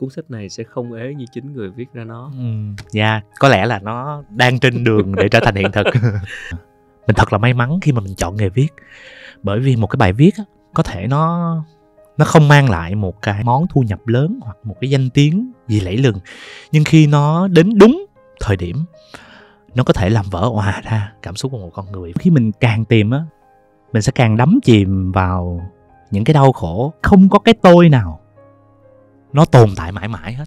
cuốn sách này sẽ không ế như chính người viết ra nó nha. ừ. yeah, dạ, có lẽ là nó đang trên đường để trở thành hiện thực mình thật là may mắn khi mà mình chọn nghề viết bởi vì một cái bài viết có thể nó nó không mang lại một cái món thu nhập lớn hoặc một cái danh tiếng gì lẫy lừng nhưng khi nó đến đúng thời điểm nó có thể làm vỡ òa ra cảm xúc của một con người khi mình càng tìm á mình sẽ càng đắm chìm vào những cái đau khổ không có cái tôi nào nó tồn tại mãi mãi hết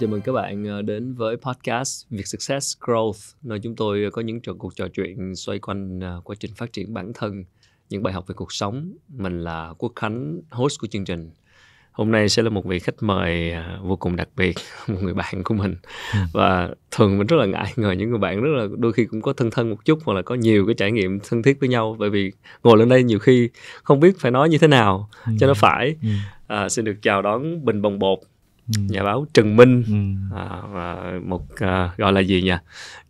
Chào mừng các bạn ờ, đến với podcast Việc Success Growth nơi chúng tôi có những cuộc trò chuyện xoay quanh ờ, quá trình phát triển bản thân, những bài học về cuộc sống. Mình là Quốc Khánh, host của chương trình hôm nay sẽ là một vị khách mời à, vô cùng đặc biệt một người bạn của mình và thường mình rất là ngại ngờ những người bạn rất là đôi khi cũng có thân thân một chút hoặc là có nhiều cái trải nghiệm thân thiết với nhau bởi vì ngồi lên đây nhiều khi không biết phải nói như thế nào ừ. cho nó phải ừ. à, xin được chào đón bình bồng bột Ừ. nhà báo Trần Minh ừ. à, một à, gọi là gì nhỉ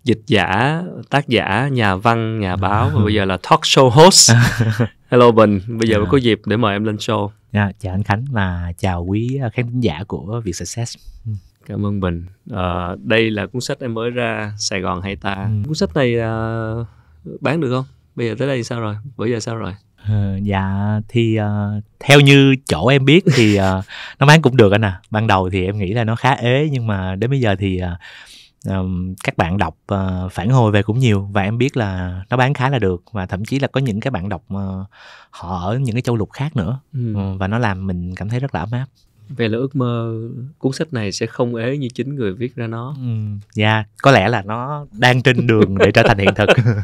dịch giả tác giả nhà văn nhà à. báo và bây giờ là talk show host hello Bình bây giờ yeah. Dạ. có dịp để mời em lên show yeah, dạ, chào anh Khánh và chào quý à, khán thính giả của Việt Success ừ. cảm ơn Bình à, đây là cuốn sách em mới ra Sài Gòn hay ta ừ. cuốn sách này à, bán được không bây giờ tới đây sao rồi bữa giờ sao rồi Ờ, dạ thì uh, theo như chỗ em biết thì uh, nó bán cũng được anh à ban đầu thì em nghĩ là nó khá ế nhưng mà đến bây giờ thì uh, các bạn đọc uh, phản hồi về cũng nhiều và em biết là nó bán khá là được và thậm chí là có những cái bạn đọc uh, họ ở những cái châu lục khác nữa ừ. uh, và nó làm mình cảm thấy rất là ấm áp về là ước mơ cuốn sách này sẽ không ế như chính người viết ra nó ừ, dạ ừ, yeah, có lẽ là nó đang trên đường để trở thành hiện thực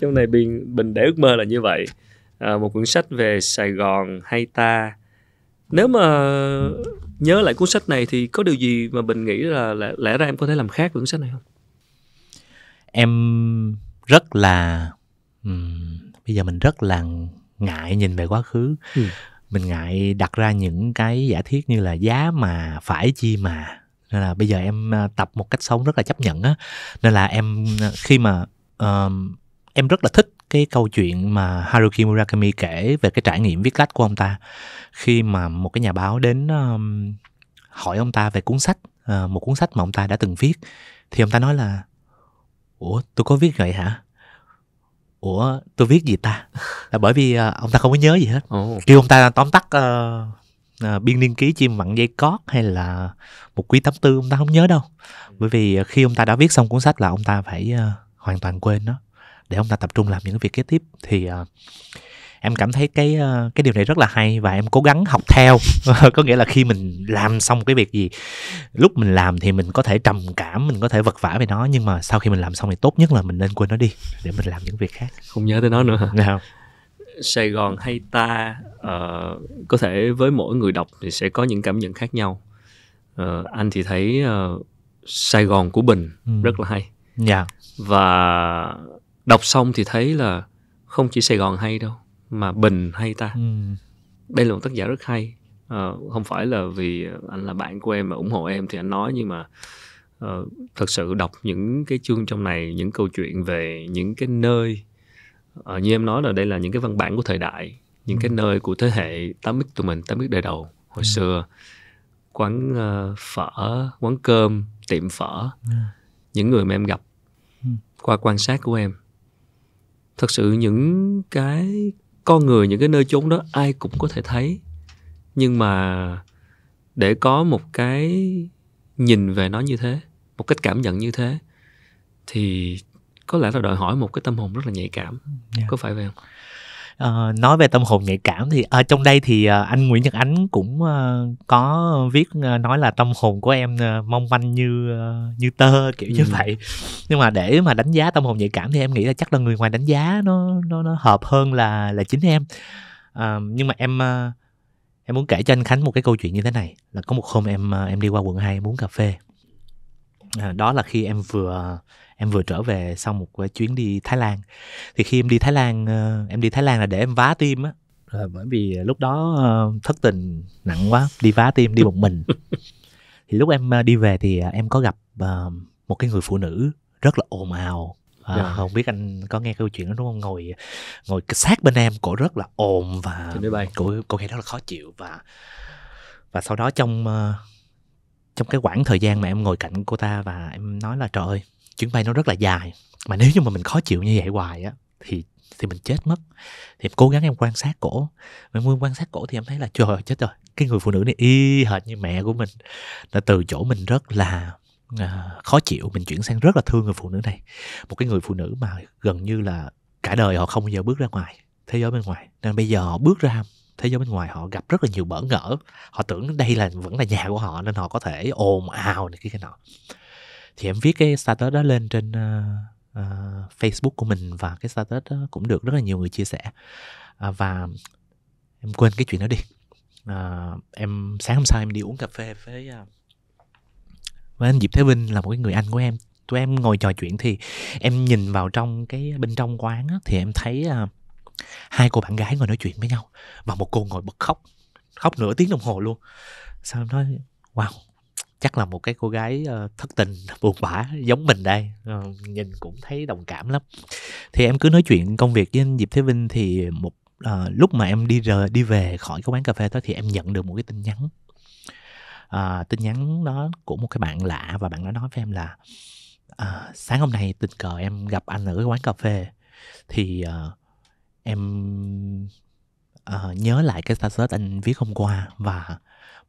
trong này bình bình để ước mơ là như vậy Ờ, một cuốn sách về Sài Gòn hay ta nếu mà nhớ lại cuốn sách này thì có điều gì mà bình nghĩ là lẽ, lẽ ra em có thể làm khác với cuốn sách này không em rất là um, bây giờ mình rất là ngại nhìn về quá khứ ừ. mình ngại đặt ra những cái giả thiết như là giá mà phải chi mà nên là bây giờ em ờ, tập một cách sống rất là chấp nhận á nên là em ờ, khi mà uh, em rất là thích cái câu chuyện mà Haruki Murakami kể về cái trải nghiệm viết lách của ông ta khi mà một cái nhà báo đến um, hỏi ông ta về cuốn sách uh, một cuốn sách mà ông ta đã từng viết thì ông ta nói là ủa tôi có viết vậy hả ủa tôi viết gì ta là bởi vì uh, ông ta không có nhớ gì hết oh. kêu ông ta tóm tắt uh, uh, biên niên ký chim mặn dây cót hay là một quý tám tư ông ta không nhớ đâu bởi vì khi ông ta đã viết xong cuốn sách là ông ta phải uh, hoàn toàn quên nó để ông ta tập trung làm những việc kế tiếp thì uh, em cảm thấy cái uh, cái điều này rất là hay và em cố gắng học theo có nghĩa là khi mình làm xong cái việc gì lúc mình làm thì mình có thể trầm cảm mình có thể vật vã về nó nhưng mà sau khi mình làm xong thì tốt nhất là mình nên quên nó đi để mình làm những việc khác không nhớ tới nó nữa hả dạ no. Sài Gòn hay ta uh, có thể với mỗi người đọc thì sẽ có những cảm nhận khác nhau uh, anh thì thấy uh, Sài Gòn của Bình ừ. rất là hay yeah. Dạ. và đọc xong thì thấy là không chỉ sài gòn hay đâu mà bình hay ta ừ. đây là một tác giả rất hay à, không phải là vì anh là bạn của em mà ủng hộ em thì anh nói nhưng mà uh, thật sự đọc những cái chương trong này những câu chuyện về những cái nơi uh, như em nói là đây là những cái văn bản của thời đại những ừ. cái nơi của thế hệ 8x tụi mình 8x đời đầu hồi ừ. xưa quán uh, phở quán cơm tiệm phở ừ. những người mà em gặp ừ. qua quan sát của em thật sự những cái con người những cái nơi chốn đó ai cũng có thể thấy nhưng mà để có một cái nhìn về nó như thế một cách cảm nhận như thế thì có lẽ là đòi hỏi một cái tâm hồn rất là nhạy cảm yeah. Dạ. có phải vậy không uh, nói về tâm hồn nhạy cảm thì ở ờ, uh, trong đây thì uh, anh Nguyễn Nhật Ánh cũng uh, có viết uh, nói là tâm hồn của em uh, mong manh như uh, như tơ kiểu ừ. như vậy nhưng mà để mà đánh giá tâm hồn nhạy cảm thì em nghĩ là chắc là người ngoài đánh giá nó nó nó hợp hơn là là chính em uh, nhưng mà em uh, em muốn kể cho anh Khánh một cái câu chuyện như thế này là có một hôm em em đi qua quận 2 em uống cà phê À, đó là khi em vừa em vừa trở về sau một chuyến đi Thái Lan thì khi em đi Thái Lan ờ, em đi Thái Lan là để em vá tim á bởi vì lúc đó ờ, thất tình nặng quá đi vá tim đi một mình thì lúc em ờ, đi về thì em có gặp một cái người phụ nữ rất là ồn ào À, yeah. Dạ. không biết anh có nghe câu chuyện đó đúng không ngồi ngồi sát bên em cổ rất là ồn và cổ cổ nghe rất là khó chịu và và sau đó trong trong cái khoảng thời gian mà em ngồi cạnh cô ta và em nói là trời ơi chuyến bay nó rất là dài mà nếu như mà mình khó chịu như vậy hoài á thì thì mình chết mất thì em cố gắng em quan sát cổ em muốn quan sát cổ thì em thấy là trời ơi chết rồi cái người phụ nữ này y hệt như mẹ của mình là từ chỗ mình rất là uh, khó chịu mình chuyển sang rất là thương người phụ nữ này một cái người phụ nữ mà gần như là cả đời họ không bao giờ bước ra ngoài thế giới bên ngoài nên bây giờ họ bước ra thế giới bên ngoài họ gặp rất là nhiều bỡ ngỡ họ tưởng đây là vẫn là nhà của họ nên họ có thể ồn ào này kia cái nọ thì em viết cái status đó lên trên uh, uh, Facebook của mình và cái status đó cũng được rất là nhiều người chia sẻ uh, và em quên cái chuyện đó đi uh, em sáng hôm sau em đi uống cà phê với uh, với anh Diệp Thế Vinh là một cái người anh của em tụi em ngồi trò chuyện thì em nhìn vào trong cái bên trong quán á, thì em thấy uh, hai cô bạn gái ngồi nói chuyện với nhau và một cô ngồi bật khóc khóc nửa tiếng đồng hồ luôn sao em nói wow chắc là một cái cô gái ờ, thất tình buồn bã giống mình đây ờ, nhìn cũng thấy đồng cảm lắm thì em cứ nói chuyện công việc với anh diệp thế vinh thì một à, lúc mà em đi rời đi về khỏi cái quán cà phê đó thì em nhận được một cái tin nhắn à, tin nhắn đó của một cái bạn lạ và bạn đó nói với em là à, sáng hôm nay tình cờ em gặp anh ở cái quán cà phê thì à, em uh, nhớ lại cái status anh viết hôm qua và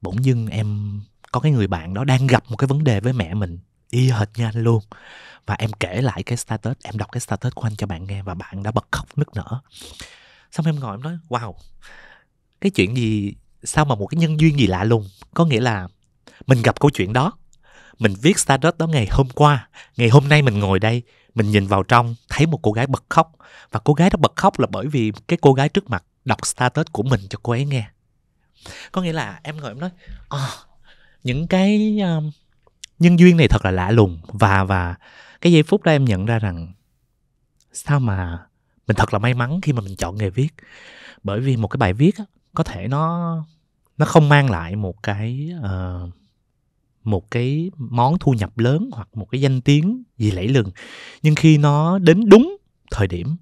bỗng dưng em có cái người bạn đó đang gặp một cái vấn đề với mẹ mình y hệt như anh luôn và em kể lại cái status em đọc cái status của anh cho bạn nghe và bạn đã bật khóc nức nở xong em ngồi em nói wow cái chuyện gì sao mà một cái nhân duyên gì lạ lùng có nghĩa là mình gặp câu chuyện đó mình viết status đó ngày hôm qua ngày hôm nay mình ngồi đây mình nhìn vào trong thấy một cô gái bật khóc và cô gái đó bật khóc là bởi vì cái cô gái trước mặt đọc status của mình cho cô ấy nghe có nghĩa là em ngồi em nói à, những cái um, nhân duyên này thật là lạ lùng và và cái giây phút đó em nhận ra rằng sao mà mình thật là may mắn khi mà mình chọn nghề viết bởi vì một cái bài viết á, có thể nó nó không mang lại một cái uh, một cái món thu nhập lớn hoặc một cái danh tiếng gì lẫy lừng nhưng khi nó đến đúng thời điểm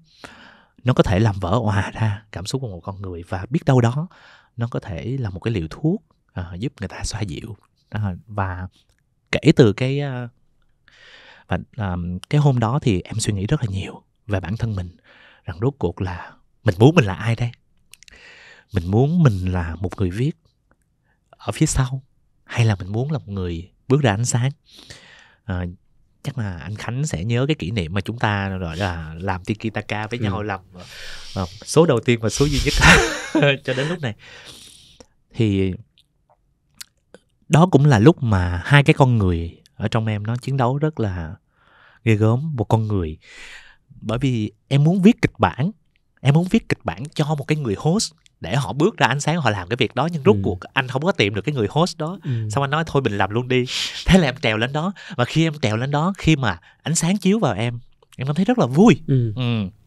nó có thể làm vỡ òa ra cảm xúc của một con người và biết đâu đó nó có thể là một cái liều thuốc à, giúp người ta xoa dịu à, và kể từ cái à, và à, cái hôm đó thì em suy nghĩ rất là nhiều về bản thân mình rằng rốt cuộc là mình muốn mình là ai đây mình muốn mình là một người viết ở phía sau hay là mình muốn là một người bước ra ánh sáng à, chắc là anh Khánh sẽ nhớ cái kỷ niệm mà chúng ta gọi là làm tikitaka với ừ. nhau ừ. làm uh, số đầu tiên và số duy nhất cho đến lúc này thì đó cũng là lúc mà hai cái con người ở trong em nó chiến đấu rất là ghê gớm một con người bởi vì em muốn viết kịch bản em muốn viết kịch bản cho một cái người host để họ bước ra ánh sáng họ làm cái việc đó nhưng rút ừ. cuộc anh không có tìm được cái người host đó ừ. xong anh nói thôi mình làm luôn đi thế là em trèo lên đó và khi em trèo lên đó khi mà ánh sáng chiếu vào em em cảm thấy rất là vui ừ. Ừ.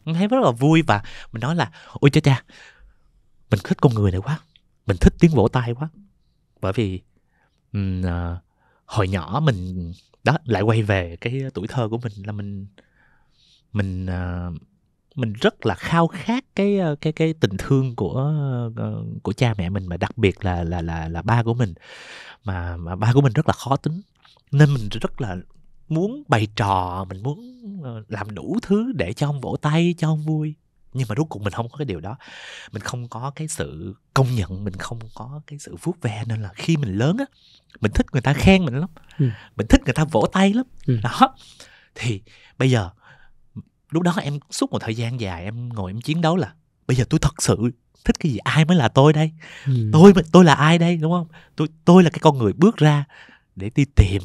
em thấy rất là vui và mình nói là ôi cha cha mình thích con người này quá mình thích tiếng vỗ tay quá bởi vì uh, hồi nhỏ mình đó lại quay về cái tuổi thơ của mình là mình mình uh, mình rất là khao khát cái ờ, cái cái tình thương của ờ, của cha mẹ mình mà đặc biệt là là là là ba của mình mà mà ba của mình rất là khó tính nên mình rất là muốn bày trò mình muốn ờ, làm đủ thứ để cho ông vỗ tay cho ông vui nhưng mà rốt cuộc mình không có cái điều đó mình không có cái sự công nhận mình không có cái sự vuốt ve nên là khi mình lớn á mình thích người ta khen mình lắm ừ. mình thích người ta vỗ tay lắm ừ. đó thì bây giờ lúc đó em suốt một thời gian dài em ngồi em chiến đấu là bây giờ tôi thật sự thích cái gì ai mới là tôi đây ừ. tôi tôi là ai đây đúng không tôi tôi là cái con người bước ra để đi tìm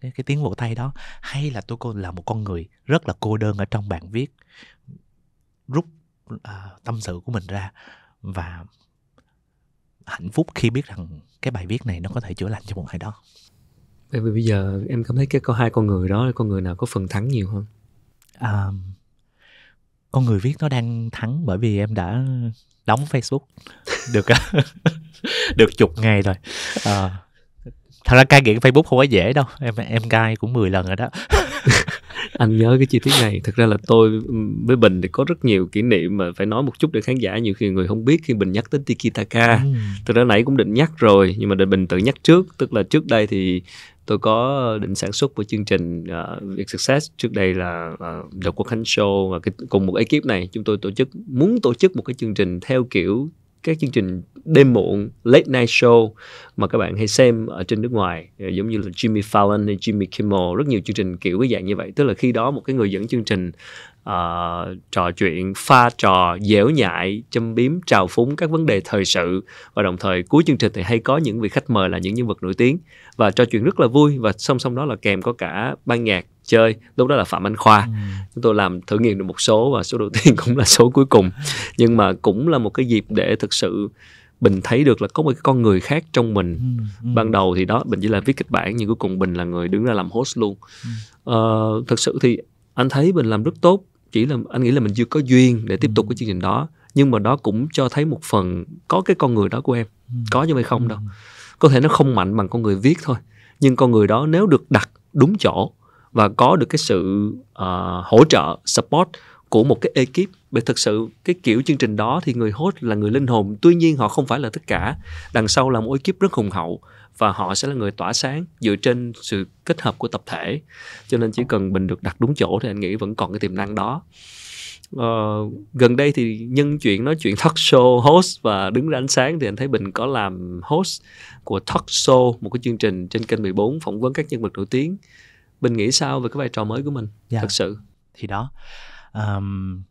cái, cái tiếng vỗ tay đó hay là tôi còn là một con người rất là cô đơn ở trong bản viết rút uh, tâm sự của mình ra và hạnh phúc khi biết rằng cái bài viết này nó có thể chữa lành cho một ai đó bởi vì bây giờ em cảm thấy cái có hai con người đó con người nào có phần thắng nhiều hơn à, con người viết nó đang thắng bởi vì em đã đóng Facebook được được chục ngày rồi à, thật ra cai nghiện Facebook không có dễ đâu em em cai cũng 10 lần rồi đó anh nhớ cái chi tiết này thực ra là tôi với bình thì có rất nhiều kỷ niệm mà phải nói một chút để khán giả nhiều khi người không biết khi bình nhắc tới tiki taka ừ. thực ra nãy cũng định nhắc rồi nhưng mà để bình tự nhắc trước tức là trước đây thì tôi có định sản xuất của chương trình uh, Việt Success trước đây là uh, The Quốc Khánh Show và cái, cùng một ekip này chúng tôi tổ chức muốn tổ chức một cái chương trình theo kiểu các chương trình đêm muộn late night show mà các bạn hay xem ở trên nước ngoài ờ, giống như là Jimmy Fallon hay Jimmy Kimmel rất nhiều chương trình kiểu cái dạng như vậy tức là khi đó một cái người dẫn chương trình uh, trò chuyện pha trò dẻo nhại châm biếm trào phúng các vấn đề thời sự và đồng thời cuối chương trình thì hay có những vị khách mời là những nhân vật nổi tiếng và trò chuyện rất là vui và song song đó là kèm có cả ban nhạc chơi lúc đó là phạm anh khoa ừ. chúng tôi làm thử nghiệm được một số và số đầu tiên cũng là số cuối cùng nhưng mà cũng là một cái dịp để thực sự bình thấy được là có một cái con người khác trong mình ừ, ừ. ban đầu thì đó bình chỉ là viết kịch bản nhưng cuối cùng bình là người đứng ra làm host luôn ừ. ờ, thực sự thì anh thấy bình làm rất tốt chỉ là anh nghĩ là mình chưa có duyên để tiếp ừ. tục cái chương trình đó nhưng mà đó cũng cho thấy một phần có cái con người đó của em ừ. có như vậy không ừ. đâu có thể nó không mạnh bằng con người viết thôi nhưng con người đó nếu được đặt đúng chỗ và có được cái sự uh, hỗ trợ support của một cái ekip bởi thực sự cái kiểu chương trình đó thì người host là người linh hồn tuy nhiên họ không phải là tất cả đằng sau là một ekip rất hùng hậu và họ sẽ là người tỏa sáng dựa trên sự kết hợp của tập thể cho nên chỉ cần mình được đặt đúng chỗ thì anh nghĩ vẫn còn cái tiềm năng đó ờ, gần đây thì nhân chuyện nói chuyện talk show host và đứng ra ánh sáng thì anh thấy Bình có làm host của talk show một cái chương trình trên kênh 14 phỏng vấn các nhân vật nổi tiếng bình nghĩ sao về cái vai trò mới của mình yeah. Dạ. thật sự thì đó um,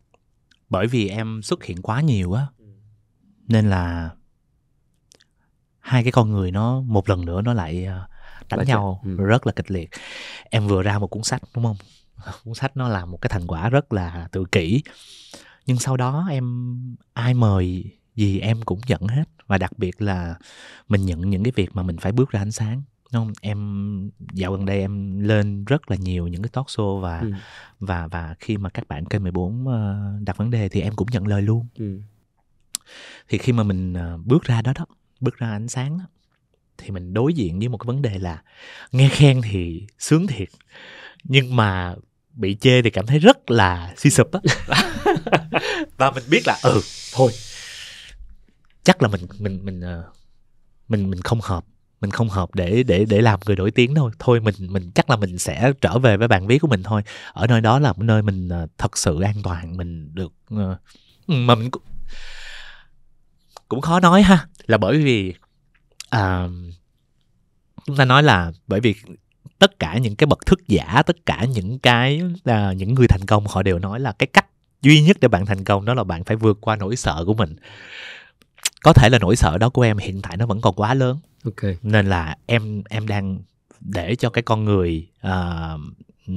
bởi vì em xuất hiện quá nhiều á ừ. nên là hai cái con người nó một lần nữa nó lại ờ, đánh Đấy nhau ừ. rất là kịch liệt em vừa ra một cuốn sách đúng không cuốn sách nó là một cái thành quả rất là tự kỷ nhưng sau đó em ai mời gì em cũng nhận hết và đặc biệt là mình nhận những cái việc mà mình phải bước ra ánh sáng không em dạo gần đây em lên rất là nhiều những cái talk show và ừ. và và khi mà các bạn kênh 14 ờ, đặt vấn đề thì em cũng nhận lời luôn ừ. thì khi mà mình ờ, bước ra đó đó bước ra ánh sáng đó, thì mình đối diện với một cái vấn đề là nghe khen thì sướng thiệt nhưng mà bị chê thì cảm thấy rất là suy sụp á và mình biết là ừ thôi chắc là mình mình mình ờ, mình mình không hợp mình không hợp để để để làm người nổi tiếng đâu thôi mình mình chắc là mình sẽ trở về với bạn viết của mình thôi ở nơi đó là một nơi mình ờ, thật sự an toàn mình được ờ, ừ, mà mình cũng, cũng khó nói ha là bởi vì à, chúng ta nói là bởi vì tất cả những cái bậc thức giả tất cả những cái là những người thành công họ đều nói là cái cách duy nhất để bạn thành công đó là bạn phải vượt qua nỗi sợ của mình có thể là nỗi sợ đó của em hiện tại nó vẫn còn quá lớn ok nên là em em đang để cho cái con người uh,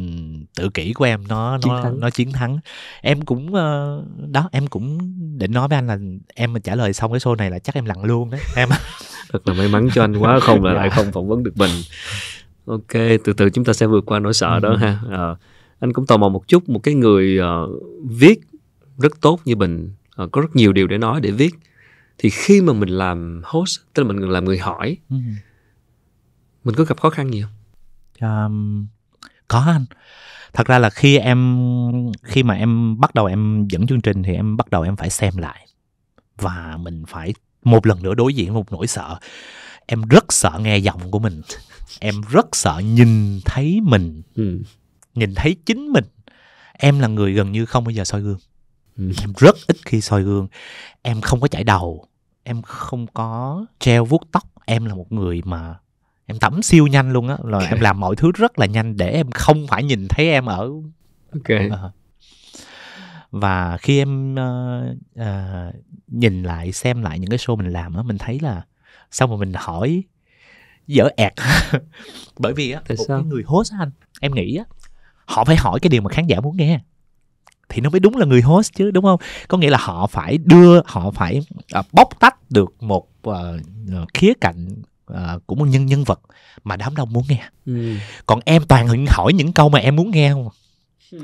tự kỷ của em nó chiến nó thắng. nó chiến thắng em cũng uh, đó em cũng định nói với anh là em mà trả lời xong cái show này là chắc em lặn luôn đấy em thật là may mắn cho anh quá không là dạ. lại không phỏng vấn được mình ok từ từ chúng ta sẽ vượt qua nỗi sợ ừ. đó ha à, anh cũng tò mò một chút một cái người uh, viết rất tốt như mình uh, có rất nhiều điều để nói để viết thì khi mà mình làm host tức là mình làm người hỏi uh mình có gặp khó khăn gì không um, có anh thật ra là khi em khi mà em bắt đầu em dẫn chương trình thì em bắt đầu em phải xem lại và mình phải một lần nữa đối diện với một nỗi sợ em rất sợ nghe giọng của mình em rất sợ nhìn thấy mình ừ. nhìn thấy chính mình em là người gần như không bao giờ soi gương em rất ít khi soi gương em không có chải đầu em không có treo vuốt tóc em là một người mà em tắm siêu nhanh luôn á là okay. em làm mọi thứ rất là nhanh để em không phải nhìn thấy em ở ok ờ. và khi em uh, uh, nhìn lại xem lại những cái show mình làm á mình thấy là sau mà mình hỏi dở ẹt bởi vì á một sao? cái người host á anh em nghĩ á họ phải hỏi cái điều mà khán giả muốn nghe thì nó mới đúng là người host chứ đúng không có nghĩa là họ phải đưa họ phải à, bóc tách được một uh, khía cạnh uh, của một nhân nhân vật mà đám đông muốn nghe ừ. còn em toàn hỏi những câu mà em muốn nghe không ừ.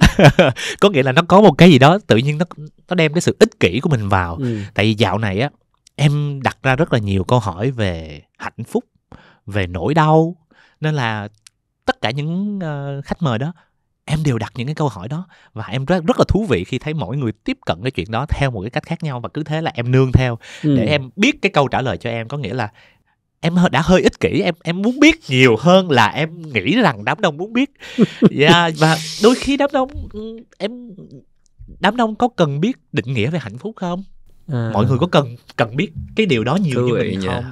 có nghĩa là nó có một cái gì đó tự nhiên nó nó đem cái sự ích kỷ của mình vào ừ. tại vì dạo này á em đặt ra rất là nhiều câu hỏi về hạnh phúc về nỗi đau nên là tất cả những uh, khách mời đó em đều đặt những cái câu hỏi đó và em rất rất là thú vị khi thấy mỗi người tiếp cận cái chuyện đó theo một cái cách khác nhau và cứ thế là em nương theo ừ. để em biết cái câu trả lời cho em có nghĩa là em đã hơi ích kỷ em em muốn biết nhiều hơn là em nghĩ rằng đám đông muốn biết yeah, dạ, và đôi khi đám đông ừ, em đám đông có cần biết định nghĩa về hạnh phúc không à. mọi người có cần cần biết cái điều đó nhiều Thưa như mình không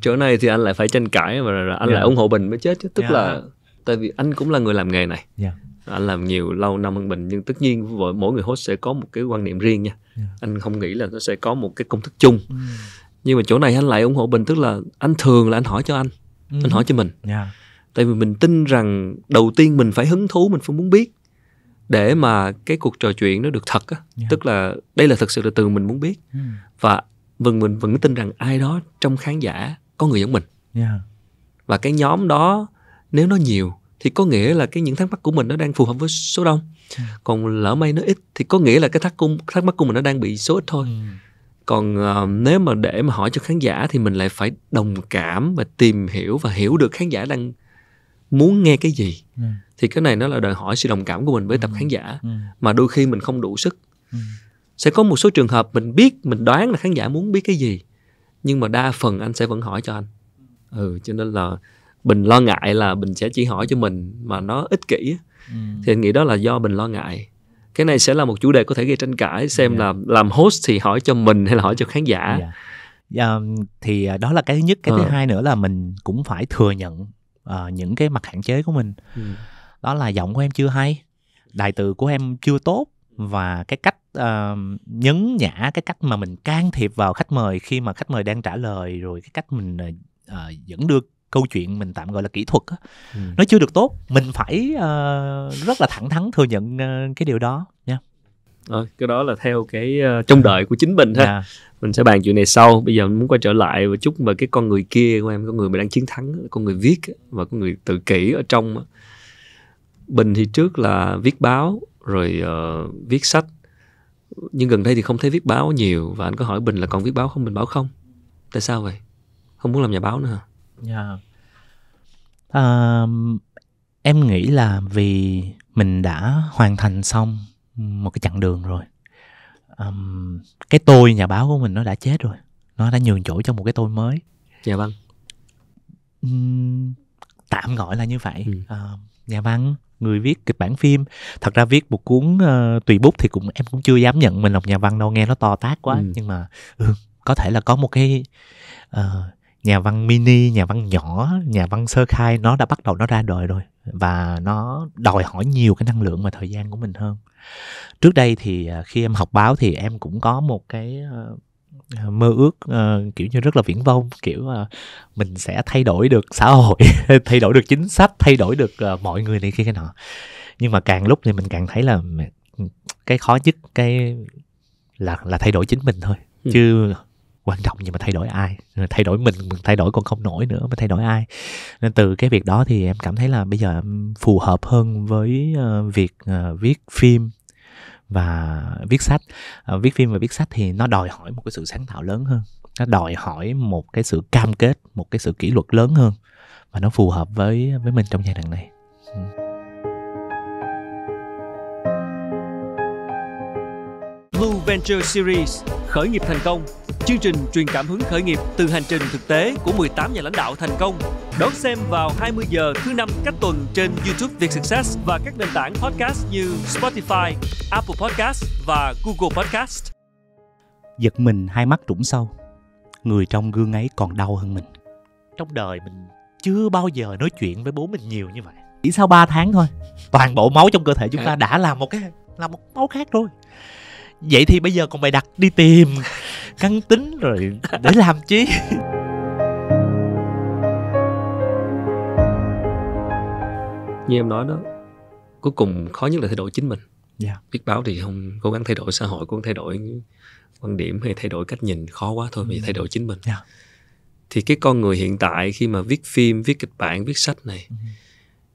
chỗ này thì anh lại phải tranh cãi và anh yeah. Dạ. lại ủng hộ bình mới chết chứ tức yeah. Dạ. là tại vì anh cũng là người làm nghề này yeah. Dạ. anh làm nhiều lâu năm hơn mình nhưng tất nhiên mỗi người host sẽ có một cái quan niệm riêng nha yeah. Dạ. anh không nghĩ là nó sẽ có một cái công thức chung mm. nhưng mà chỗ này anh lại ủng hộ bình tức là anh thường là anh hỏi cho anh mm. anh hỏi cho mình yeah. Dạ. tại vì mình tin rằng đầu tiên mình phải hứng thú mình phải muốn biết để mà cái cuộc trò chuyện nó được thật á yeah. tức là đây là thật sự là từ mình muốn biết mm. và mình mình vẫn tin rằng ai đó trong khán giả có người giống mình yeah. và cái nhóm đó nếu nó nhiều thì có nghĩa là cái những thắc mắc của mình nó đang phù hợp với số đông ừ. còn lỡ may nó ít thì có nghĩa là cái thắc thắc mắc của mình nó đang bị số ít thôi ừ. còn uh, nếu mà để mà hỏi cho khán giả thì mình lại phải đồng cảm và tìm hiểu và hiểu được khán giả đang muốn nghe cái gì ừ. thì cái này nó là đòi hỏi sự đồng cảm của mình với tập khán giả mà đôi khi mình không đủ sức sẽ có một số trường hợp mình biết mình đoán là khán giả muốn biết cái gì nhưng mà đa phần anh sẽ vẫn hỏi cho anh ừ cho nên là bình lo ngại là bình sẽ chỉ hỏi cho mình mà nó ích kỷ ừ. thì anh nghĩ đó là do bình lo ngại cái này sẽ là một chủ đề có thể gây tranh cãi xem yeah. Dạ. là làm host thì hỏi cho mình hay là hỏi cho khán giả yeah. Dạ. Um, dạ, thì à, đó là cái thứ nhất cái ừ. thứ ờ. hai nữa là mình cũng phải thừa nhận uh, những cái mặt hạn chế của mình ừ. đó là giọng của em chưa hay đại từ của em chưa tốt và cái cách uh, nhấn nhả cái cách mà mình can thiệp vào khách mời khi mà khách mời đang trả lời rồi cái cách mình uh, dẫn được câu chuyện mình tạm gọi là kỹ thuật á ừ. nó chưa được tốt mình phải uh, rất là thẳng thắn thừa nhận uh, cái điều đó nha yeah. Ờ, à, cái đó là theo cái uh, trông đợi của chính mình ha yeah. Dạ. mình sẽ bàn chuyện này sau bây giờ muốn quay trở lại và chúc mà cái con người kia của em con người mà đang chiến thắng con người viết và con người tự kỷ ở trong bình thì trước là viết báo rồi uh, viết sách nhưng gần đây thì không thấy viết báo nhiều và anh có hỏi bình là còn viết báo không bình bảo không tại sao vậy không muốn làm nhà báo nữa hả yeah. Dạ. um, em nghĩ là vì mình đã hoàn thành xong một cái chặng đường rồi um, cái tôi nhà báo của mình nó đã chết rồi nó đã nhường chỗ cho một cái tôi mới nhà văn um, tạm gọi là như vậy ừ. uh, nhà văn người viết kịch bản phim thật ra viết một cuốn uh, tùy bút thì cũng em cũng chưa dám nhận mình là nhà văn đâu nghe nó to tát quá ừ. nhưng mà ừ, có thể là có một cái uh, nhà văn mini nhà văn nhỏ nhà văn sơ khai nó đã bắt đầu nó ra đời rồi và nó đòi hỏi nhiều cái năng lượng và thời gian của mình hơn trước đây thì à, khi em học báo thì em cũng có một cái ờ, mơ ước ờ, kiểu như rất là viển vông kiểu uh, mình sẽ thay đổi được xã hội thay đổi được chính sách thay đổi được mọi người này kia cái nọ nhưng mà càng lúc thì mình càng thấy là cái khó nhất cái là là thay đổi chính mình thôi ừ. chứ quan trọng nhưng mà thay đổi ai thay đổi mình mình thay đổi còn không nổi nữa mà thay đổi ai nên từ cái việc đó thì em cảm thấy là bây giờ em phù hợp hơn với ờ, việc ờ, viết phim và viết sách ờ, viết phim và viết sách thì nó đòi hỏi một cái sự sáng tạo lớn hơn nó đòi hỏi một cái sự cam kết một cái sự kỷ luật lớn hơn và nó phù hợp với với mình trong giai đoạn này ừ. Blue Venture Series Khởi nghiệp thành công Chương trình truyền cảm hứng khởi nghiệp từ hành trình thực tế của 18 nhà lãnh đạo thành công Đón xem vào 20 giờ thứ năm cách tuần trên YouTube Việt Success và các nền tảng podcast như Spotify, Apple Podcast và Google Podcast. Giật mình hai mắt trũng sâu, người trong gương ấy còn đau hơn mình. Trong đời mình chưa bao giờ nói chuyện với bố mình nhiều như vậy. Chỉ sau 3 tháng thôi, toàn bộ máu trong cơ thể chúng ta à. đã làm một cái là một máu khác rồi vậy thì bây giờ còn bày đặt đi tìm căn tính rồi để làm chi như em nói đó cuối cùng khó nhất là thay đổi chính mình yeah. Dạ. biết báo thì không cố gắng thay đổi xã hội cố gắng thay đổi quan điểm hay thay đổi cách nhìn khó quá thôi vì ừ. thay đổi chính mình yeah. Dạ. thì cái con người hiện tại khi mà viết phim viết kịch bản viết sách này ừ.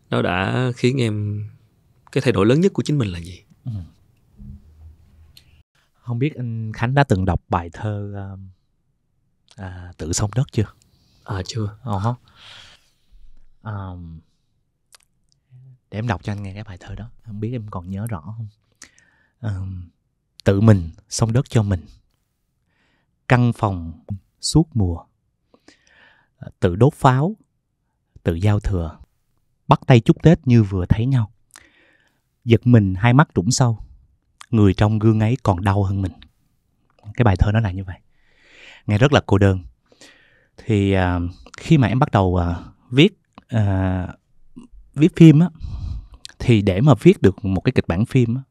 nó đã khiến em cái thay đổi lớn nhất của chính mình là gì không biết anh khánh đã từng đọc bài thơ um, à, tự sông đất chưa à chưa ờ không um, để em đọc cho anh nghe cái bài thơ đó không biết em còn nhớ rõ không um, tự mình sông đất cho mình căn phòng suốt mùa à, tự đốt pháo tự giao thừa bắt tay chúc tết như vừa thấy nhau giật mình hai mắt trũng sâu người trong gương ấy còn đau hơn mình cái bài thơ nó là như vậy nghe rất là cô đơn thì uh, khi mà em bắt đầu uh, viết uh, viết phim á thì để mà viết được một cái kịch bản phim á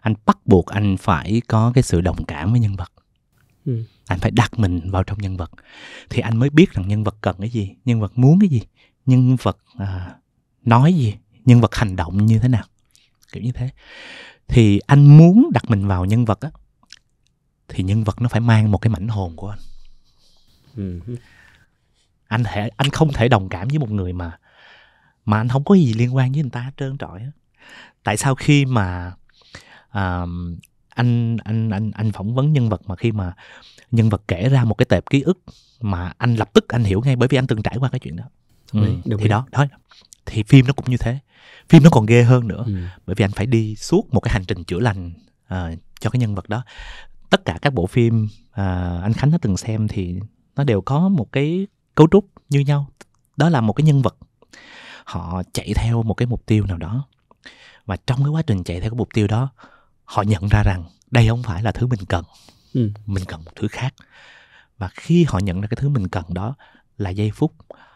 anh bắt buộc anh phải có cái sự đồng cảm với nhân vật ừ. anh phải đặt mình vào trong nhân vật thì anh mới biết rằng nhân vật cần cái gì nhân vật muốn cái gì nhân vật uh, nói gì nhân vật hành động như thế nào kiểu như thế thì anh muốn đặt mình vào nhân vật á thì nhân vật nó phải mang một cái mảnh hồn của anh ừ. anh thể anh không thể đồng cảm với một người mà mà anh không có gì liên quan với người ta hết trơn trọi á tại sao khi mà uh, anh anh anh anh phỏng vấn nhân vật mà khi mà nhân vật kể ra một cái tệp ký ức mà anh lập tức anh hiểu ngay bởi vì anh từng trải qua cái chuyện đó ừ, Đúng thì đó đó thì phim nó cũng như thế phim nó còn ghê hơn nữa ừ. bởi vì anh phải đi suốt một cái hành trình chữa lành uh, cho cái nhân vật đó tất cả các bộ phim uh, anh khánh đã từng xem thì nó đều có một cái cấu trúc như nhau đó là một cái nhân vật họ chạy theo một cái mục tiêu nào đó và trong cái quá trình chạy theo cái mục tiêu đó họ nhận ra rằng đây không phải là thứ mình cần ừ. mình cần một thứ khác và khi họ nhận ra cái thứ mình cần đó là giây phút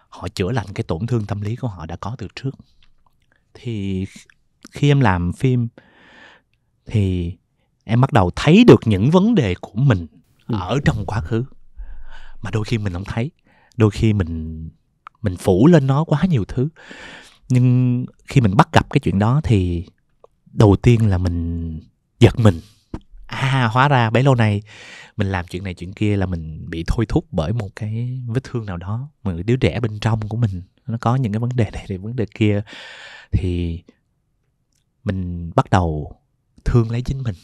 họ chữa lành cái tổn thương tâm lý của họ đã có từ trước thì khi em làm phim thì em bắt đầu thấy được những vấn đề của mình ừ. ở trong quá khứ mà đôi khi mình không thấy đôi khi mình mình phủ lên nó quá nhiều thứ nhưng khi mình bắt gặp cái chuyện đó thì đầu tiên là mình giật mình à hóa ra bấy lâu nay mình làm chuyện này chuyện kia là mình bị thôi thúc bởi một cái vết thương nào đó mà đứa trẻ bên trong của mình nó có những cái vấn đề này thì vấn đề kia thì mình bắt đầu thương lấy chính mình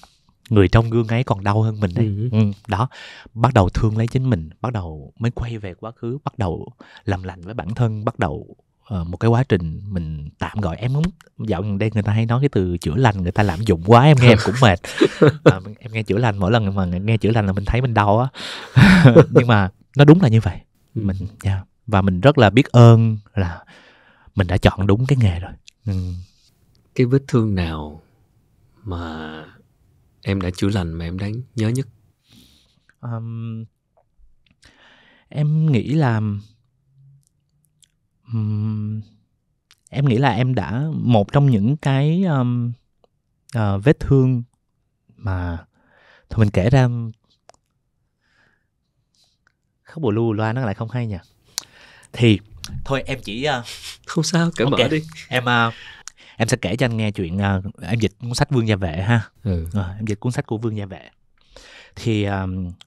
người trong gương ấy còn đau hơn mình đấy ừ. Ừ, đó bắt đầu thương lấy chính mình bắt đầu mới quay về quá khứ bắt đầu làm lành với bản thân bắt đầu Ờ, một cái quá trình mình tạm gọi em muốn dạo gần đây người ta hay nói cái từ chữa lành người ta lạm dụng quá em nghe em cũng mệt à, em nghe chữa lành mỗi lần mà nghe chữa lành là mình thấy mình đau á nhưng mà nó đúng là như vậy ừ. mình yeah. và mình rất là biết ơn là mình đã chọn đúng cái nghề rồi ừ. cái vết thương nào mà em đã chữa lành mà em đáng nhớ nhất um, em nghĩ là em nghĩ là em đã một trong những cái um, uh, vết thương mà thôi mình kể ra khóc bù lu loa nó lại không hay nhỉ thì thôi em chỉ uh... không sao cởi okay. mở đi em uh, em sẽ kể cho anh nghe chuyện uh, em dịch cuốn sách vương gia vệ ha ừ. uh, em dịch cuốn sách của vương gia vệ thì uh,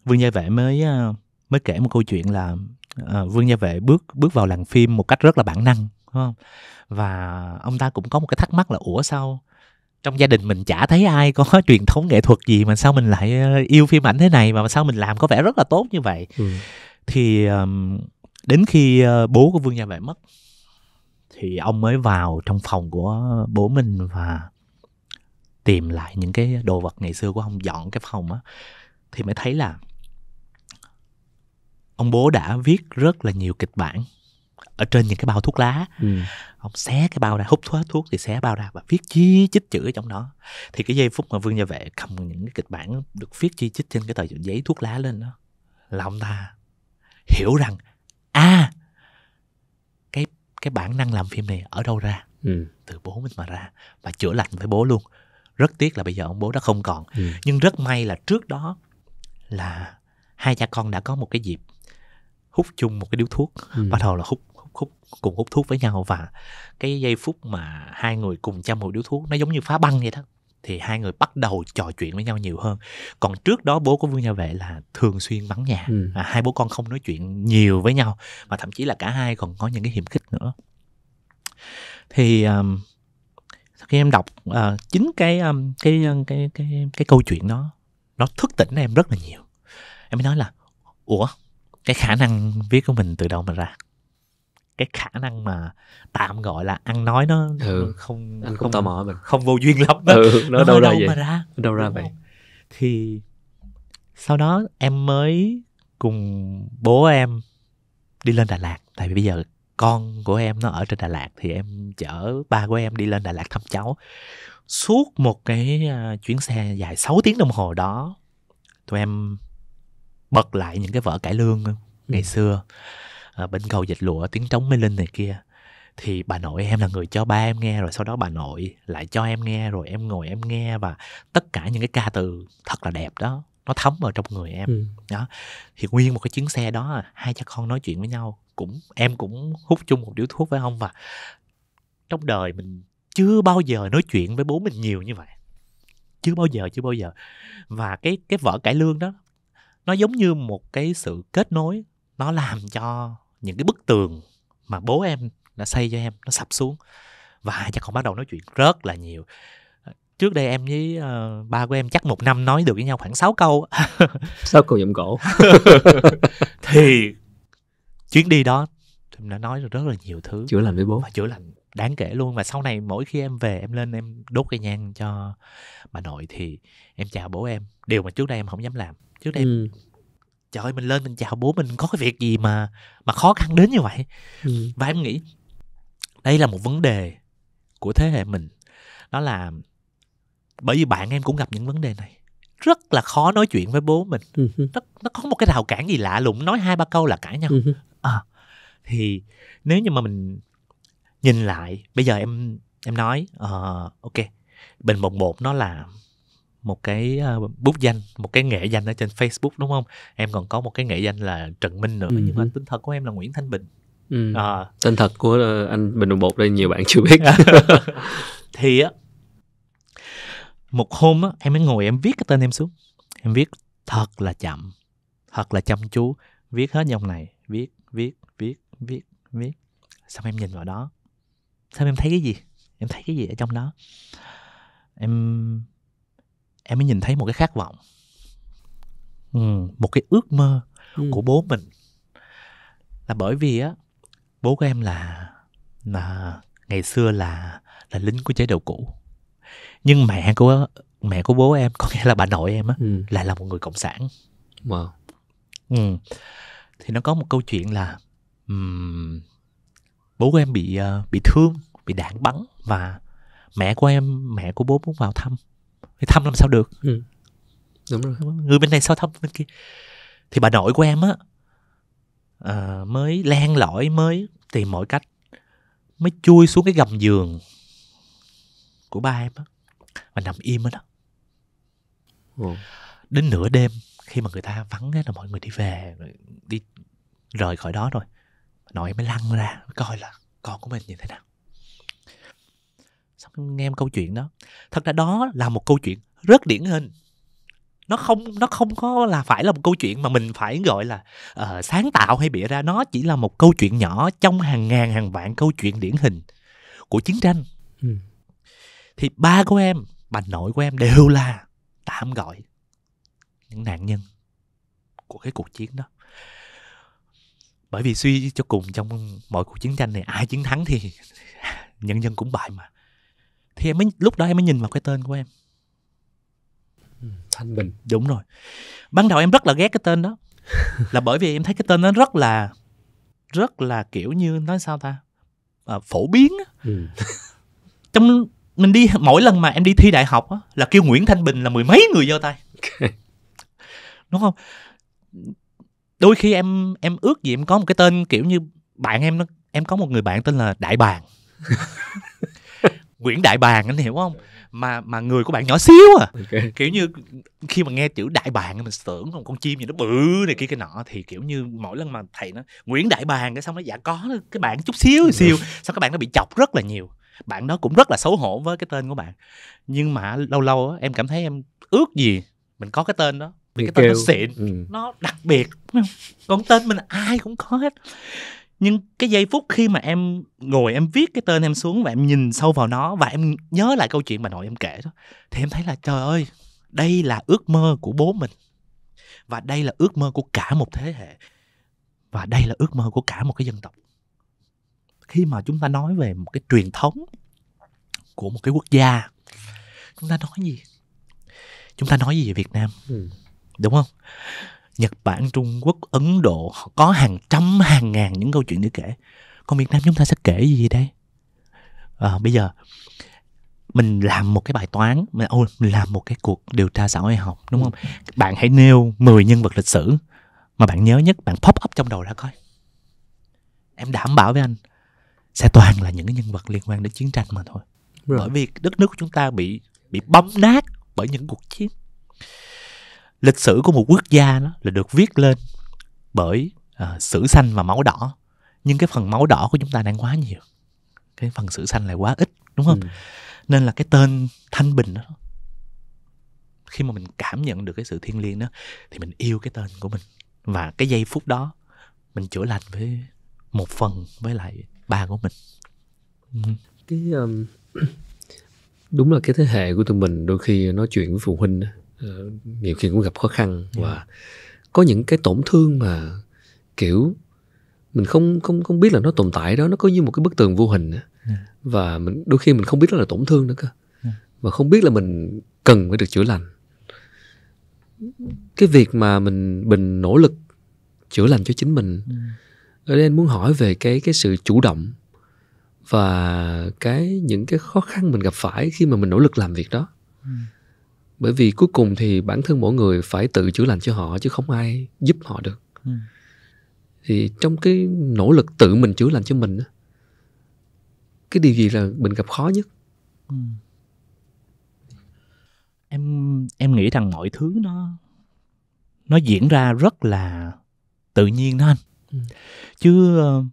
vương gia vệ mới uh, mới kể một câu chuyện là à, Vương Gia Vệ bước bước vào làng phim một cách rất là bản năng đúng không? và ông ta cũng có một cái thắc mắc là ủa sao trong gia đình mình chả thấy ai có truyền thống nghệ thuật gì mà sao mình lại ờ, yêu phim ảnh thế này mà sao mình làm có vẻ rất là tốt như vậy ừ. thì đến khi ờ, bố của Vương Gia Vệ mất thì ông mới vào trong phòng của bố mình và tìm lại những cái đồ vật ngày xưa của ông dọn cái phòng á thì mới thấy là ông bố đã viết rất là nhiều kịch bản ở trên những cái bao thuốc lá ừ. ông xé cái bao ra hút thuốc thuốc thì xé bao ra và viết chi chích chữ ở trong đó thì cái giây phút mà vương gia vệ cầm những cái kịch bản được viết chi chích trên cái tờ giấy thuốc lá lên đó là ông ta hiểu rằng a à, cái cái bản năng làm phim này ở đâu ra ừ. từ bố mình mà ra và chữa lành với bố luôn rất tiếc là bây giờ ông bố đã không còn ừ. nhưng rất may là trước đó là hai cha con đã có một cái dịp hút chung một cái điếu thuốc ừ. bắt đầu là hút hút hút cùng hút thuốc với nhau và cái giây phút mà hai người cùng chăm một điếu thuốc nó giống như phá băng vậy đó thì hai người bắt đầu trò chuyện với nhau nhiều hơn còn trước đó bố của vương gia vệ là thường xuyên vắng nhà ừ. à, hai bố con không nói chuyện nhiều với nhau và thậm chí là cả hai còn có những cái hiểm khích nữa thì um, sau khi em đọc uh, chính cái, um, cái cái cái cái cái câu chuyện đó nó thức tỉnh em rất là nhiều em mới nói là ủa cái khả năng viết của mình từ đâu mà ra cái khả năng mà tạm gọi là ăn nói nó ừ. không Anh không tò mò mình không vô duyên lắm đó. Ừ, nó, nó đâu, đâu ra vậy? mà ra đâu ra vậy thì sau đó em mới cùng bố em đi lên Đà Lạt tại vì bây giờ con của em nó ở trên Đà Lạt thì em chở ba của em đi lên Đà Lạt thăm cháu suốt một cái à, chuyến xe dài 6 tiếng đồng hồ đó tụi em bật lại những cái vở cải lương ừ. ngày xưa à, bên cầu dịch lụa tiếng trống mê linh này kia thì bà nội em là người cho ba em nghe rồi sau đó bà nội lại cho em nghe rồi em ngồi em nghe và tất cả những cái ca từ thật là đẹp đó nó thấm vào trong người em ừ. đó thì nguyên một cái chuyến xe đó hai cha con nói chuyện với nhau cũng em cũng hút chung một điếu thuốc với ông và trong đời mình chưa bao giờ nói chuyện với bố mình nhiều như vậy chưa bao giờ chưa bao giờ và cái cái vở cải lương đó nó giống như một cái sự kết nối nó làm cho những cái bức tường mà bố em đã xây cho em nó sập xuống và chắc con bắt đầu nói chuyện rất là nhiều trước đây em với uh, ba của em chắc một năm nói được với nhau khoảng 6 câu 6 câu giọng cổ thì chuyến đi đó em đã nói được rất là nhiều thứ chữa lành với bố và chữa lành đáng kể luôn và sau này mỗi khi em về em lên em đốt cây nhang cho bà nội thì em chào bố em điều mà trước đây em không dám làm trước đây ừ. em trời ơi mình lên mình chào bố mình có cái việc gì mà mà khó khăn đến như vậy ừ. và em nghĩ đây là một vấn đề của thế hệ mình đó là bởi vì bạn em cũng gặp những vấn đề này rất là khó nói chuyện với bố mình nó, nó có một cái rào cản gì lạ lùng nói hai ba câu là cãi nhau à, thì nếu như mà mình nhìn lại bây giờ em em nói uh, ok bình bột bột nó là một cái uh, bút danh một cái nghệ danh ở trên Facebook đúng không em còn có một cái nghệ danh là Trần Minh nữa ừ. nhưng mà ừ. tên thật của em là Nguyễn Thanh Bình ừ. à, tên thật của anh Bình Đồng Bột đây nhiều bạn chưa biết thì á một hôm á em mới ngồi em viết cái tên em xuống em viết thật là chậm thật là chăm chú viết hết dòng này viết viết viết viết viết xong em nhìn vào đó xem em thấy cái gì em thấy cái gì ở trong đó em em mới nhìn thấy một cái khát vọng ừ, một cái ước mơ ừ. của bố mình là bởi vì á bố của em là là ngày xưa là là lính của chế độ cũ nhưng mẹ của mẹ của bố em có nghĩa là bà nội em á ừ. lại là một người cộng sản wow. ừ. thì nó có một câu chuyện là um, bố của em bị uh, bị thương bị đạn bắn và mẹ của em mẹ của bố muốn vào thăm thì thăm làm sao được ừ. đúng rồi người bên này sao thăm bên kia thì bà nội của em á à, mới len lỏi mới tìm mọi cách mới chui xuống cái gầm giường của ba em á mà nằm im ở đó ừ. đến nửa đêm khi mà người ta vắng là mọi người đi về đi rời khỏi đó rồi nội mới lăn ra coi là con của mình như thế nào xong nghe em câu chuyện đó thật ra đó là một câu chuyện rất điển hình nó không nó không có là phải là một câu chuyện mà mình phải gọi là uh, sáng tạo hay bịa ra nó chỉ là một câu chuyện nhỏ trong hàng ngàn hàng vạn câu chuyện điển hình của chiến tranh ừ. thì ba của em bà nội của em đều là tạm gọi những nạn nhân của cái cuộc chiến đó bởi vì suy cho cùng trong mọi cuộc chiến tranh này ai chiến thắng thì nhân dân cũng bại mà thì em mới lúc đó em mới nhìn vào cái tên của em ừ, thanh bình đúng rồi ban đầu em rất là ghét cái tên đó là bởi vì em thấy cái tên nó rất là rất là kiểu như nói sao ta à, phổ biến ừ. trong mình đi mỗi lần mà em đi thi đại học á, là kêu Nguyễn Thanh Bình là mười mấy người giơ tay đúng không đôi khi em em ước gì em có một cái tên kiểu như bạn em nó em có một người bạn tên là đại bàng Nguyễn Đại Bàng anh hiểu không? Mà mà người của bạn nhỏ xíu à. Okay. Kiểu như khi mà nghe chữ đại bàng mình tưởng còn con chim gì nó bự này kia cái nọ thì kiểu như mỗi lần mà thầy nó Nguyễn Đại Bàng cái xong nó dạ có cái bạn chút xíu xíu sao các bạn nó bị chọc rất là nhiều. Bạn đó cũng rất là xấu hổ với cái tên của bạn. Nhưng mà lâu lâu á, em cảm thấy em ước gì mình có cái tên đó vì cái tên nó xịn ừ. nó đặc biệt còn tên mình ai cũng có hết nhưng cái giây phút khi mà em ngồi em viết cái tên em xuống và em nhìn sâu vào nó và em nhớ lại câu chuyện bà nội em kể đó thì em thấy là trời ơi đây là ước mơ của bố mình và đây là ước mơ của cả một thế hệ và đây là ước mơ của cả một cái dân tộc khi mà chúng ta nói về một cái truyền thống của một cái quốc gia chúng ta nói gì chúng ta nói gì về việt nam ừ đúng không Nhật Bản, Trung Quốc, Ấn Độ có hàng trăm hàng ngàn những câu chuyện để kể. Còn Việt Nam chúng ta sẽ kể gì đây? À, bây giờ mình làm một cái bài toán, mình, ô, mình làm một cái cuộc điều tra xã hội học đúng không? Bạn hãy nêu 10 nhân vật lịch sử mà bạn nhớ nhất, bạn pop up trong đầu ra coi. Em đảm bảo với anh sẽ toàn là những cái nhân vật liên quan đến chiến tranh mà thôi. Rồi. Bởi vì đất nước của chúng ta bị bị bấm nát bởi những cuộc chiến lịch sử của một quốc gia đó là được viết lên bởi uh, sử xanh và máu đỏ nhưng cái phần máu đỏ của chúng ta đang quá nhiều cái phần sử xanh lại quá ít đúng không ừ. nên là cái tên thanh bình đó khi mà mình cảm nhận được cái sự thiêng liêng đó thì mình yêu cái tên của mình và cái giây phút đó mình chữa lành với một phần với lại ba của mình ừ. cái um, đúng là cái thế hệ của tụi mình đôi khi nói chuyện với phụ huynh Ờ, nhiều khi cũng gặp khó khăn dạ. và có những cái tổn thương mà kiểu mình không không không biết là nó tồn tại đó nó có như một cái bức tường vô hình yeah. Dạ. và mình đôi khi mình không biết đó là tổn thương nữa cơ yeah. Dạ. và không biết là mình cần phải được chữa lành cái việc mà mình mình nỗ lực chữa lành cho chính mình ở đây anh muốn hỏi về cái cái sự chủ động và cái những cái khó khăn mình gặp phải khi mà mình nỗ lực làm việc đó bởi vì cuối cùng thì bản thân mỗi người phải tự chữa lành cho họ chứ không ai giúp họ được ừ. thì trong cái nỗ lực tự mình chữa lành cho mình cái điều gì là mình gặp khó nhất ừ. em em nghĩ rằng mọi thứ nó nó diễn ra rất là tự nhiên đó anh ừ. chứ ờ,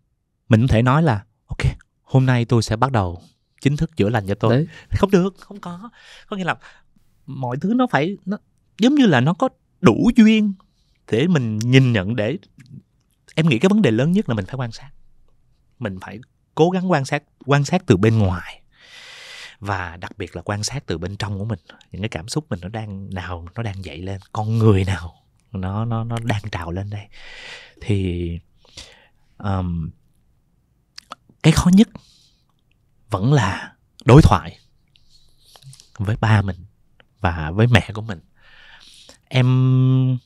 mình không thể nói là ok hôm nay tôi sẽ bắt đầu chính thức chữa lành cho tôi Đấy. không được không có có nghĩa là mọi thứ nó phải nó giống như là nó có đủ duyên để mình nhìn nhận để em nghĩ cái vấn đề lớn nhất là mình phải quan sát mình phải cố gắng quan sát quan sát từ bên ngoài và đặc biệt là quan sát từ bên trong của mình những cái cảm xúc mình nó đang nào nó đang dậy lên con người nào nó nó nó đang trào lên đây thì um, cái khó nhất vẫn là đối thoại với ba mình và với mẹ của mình em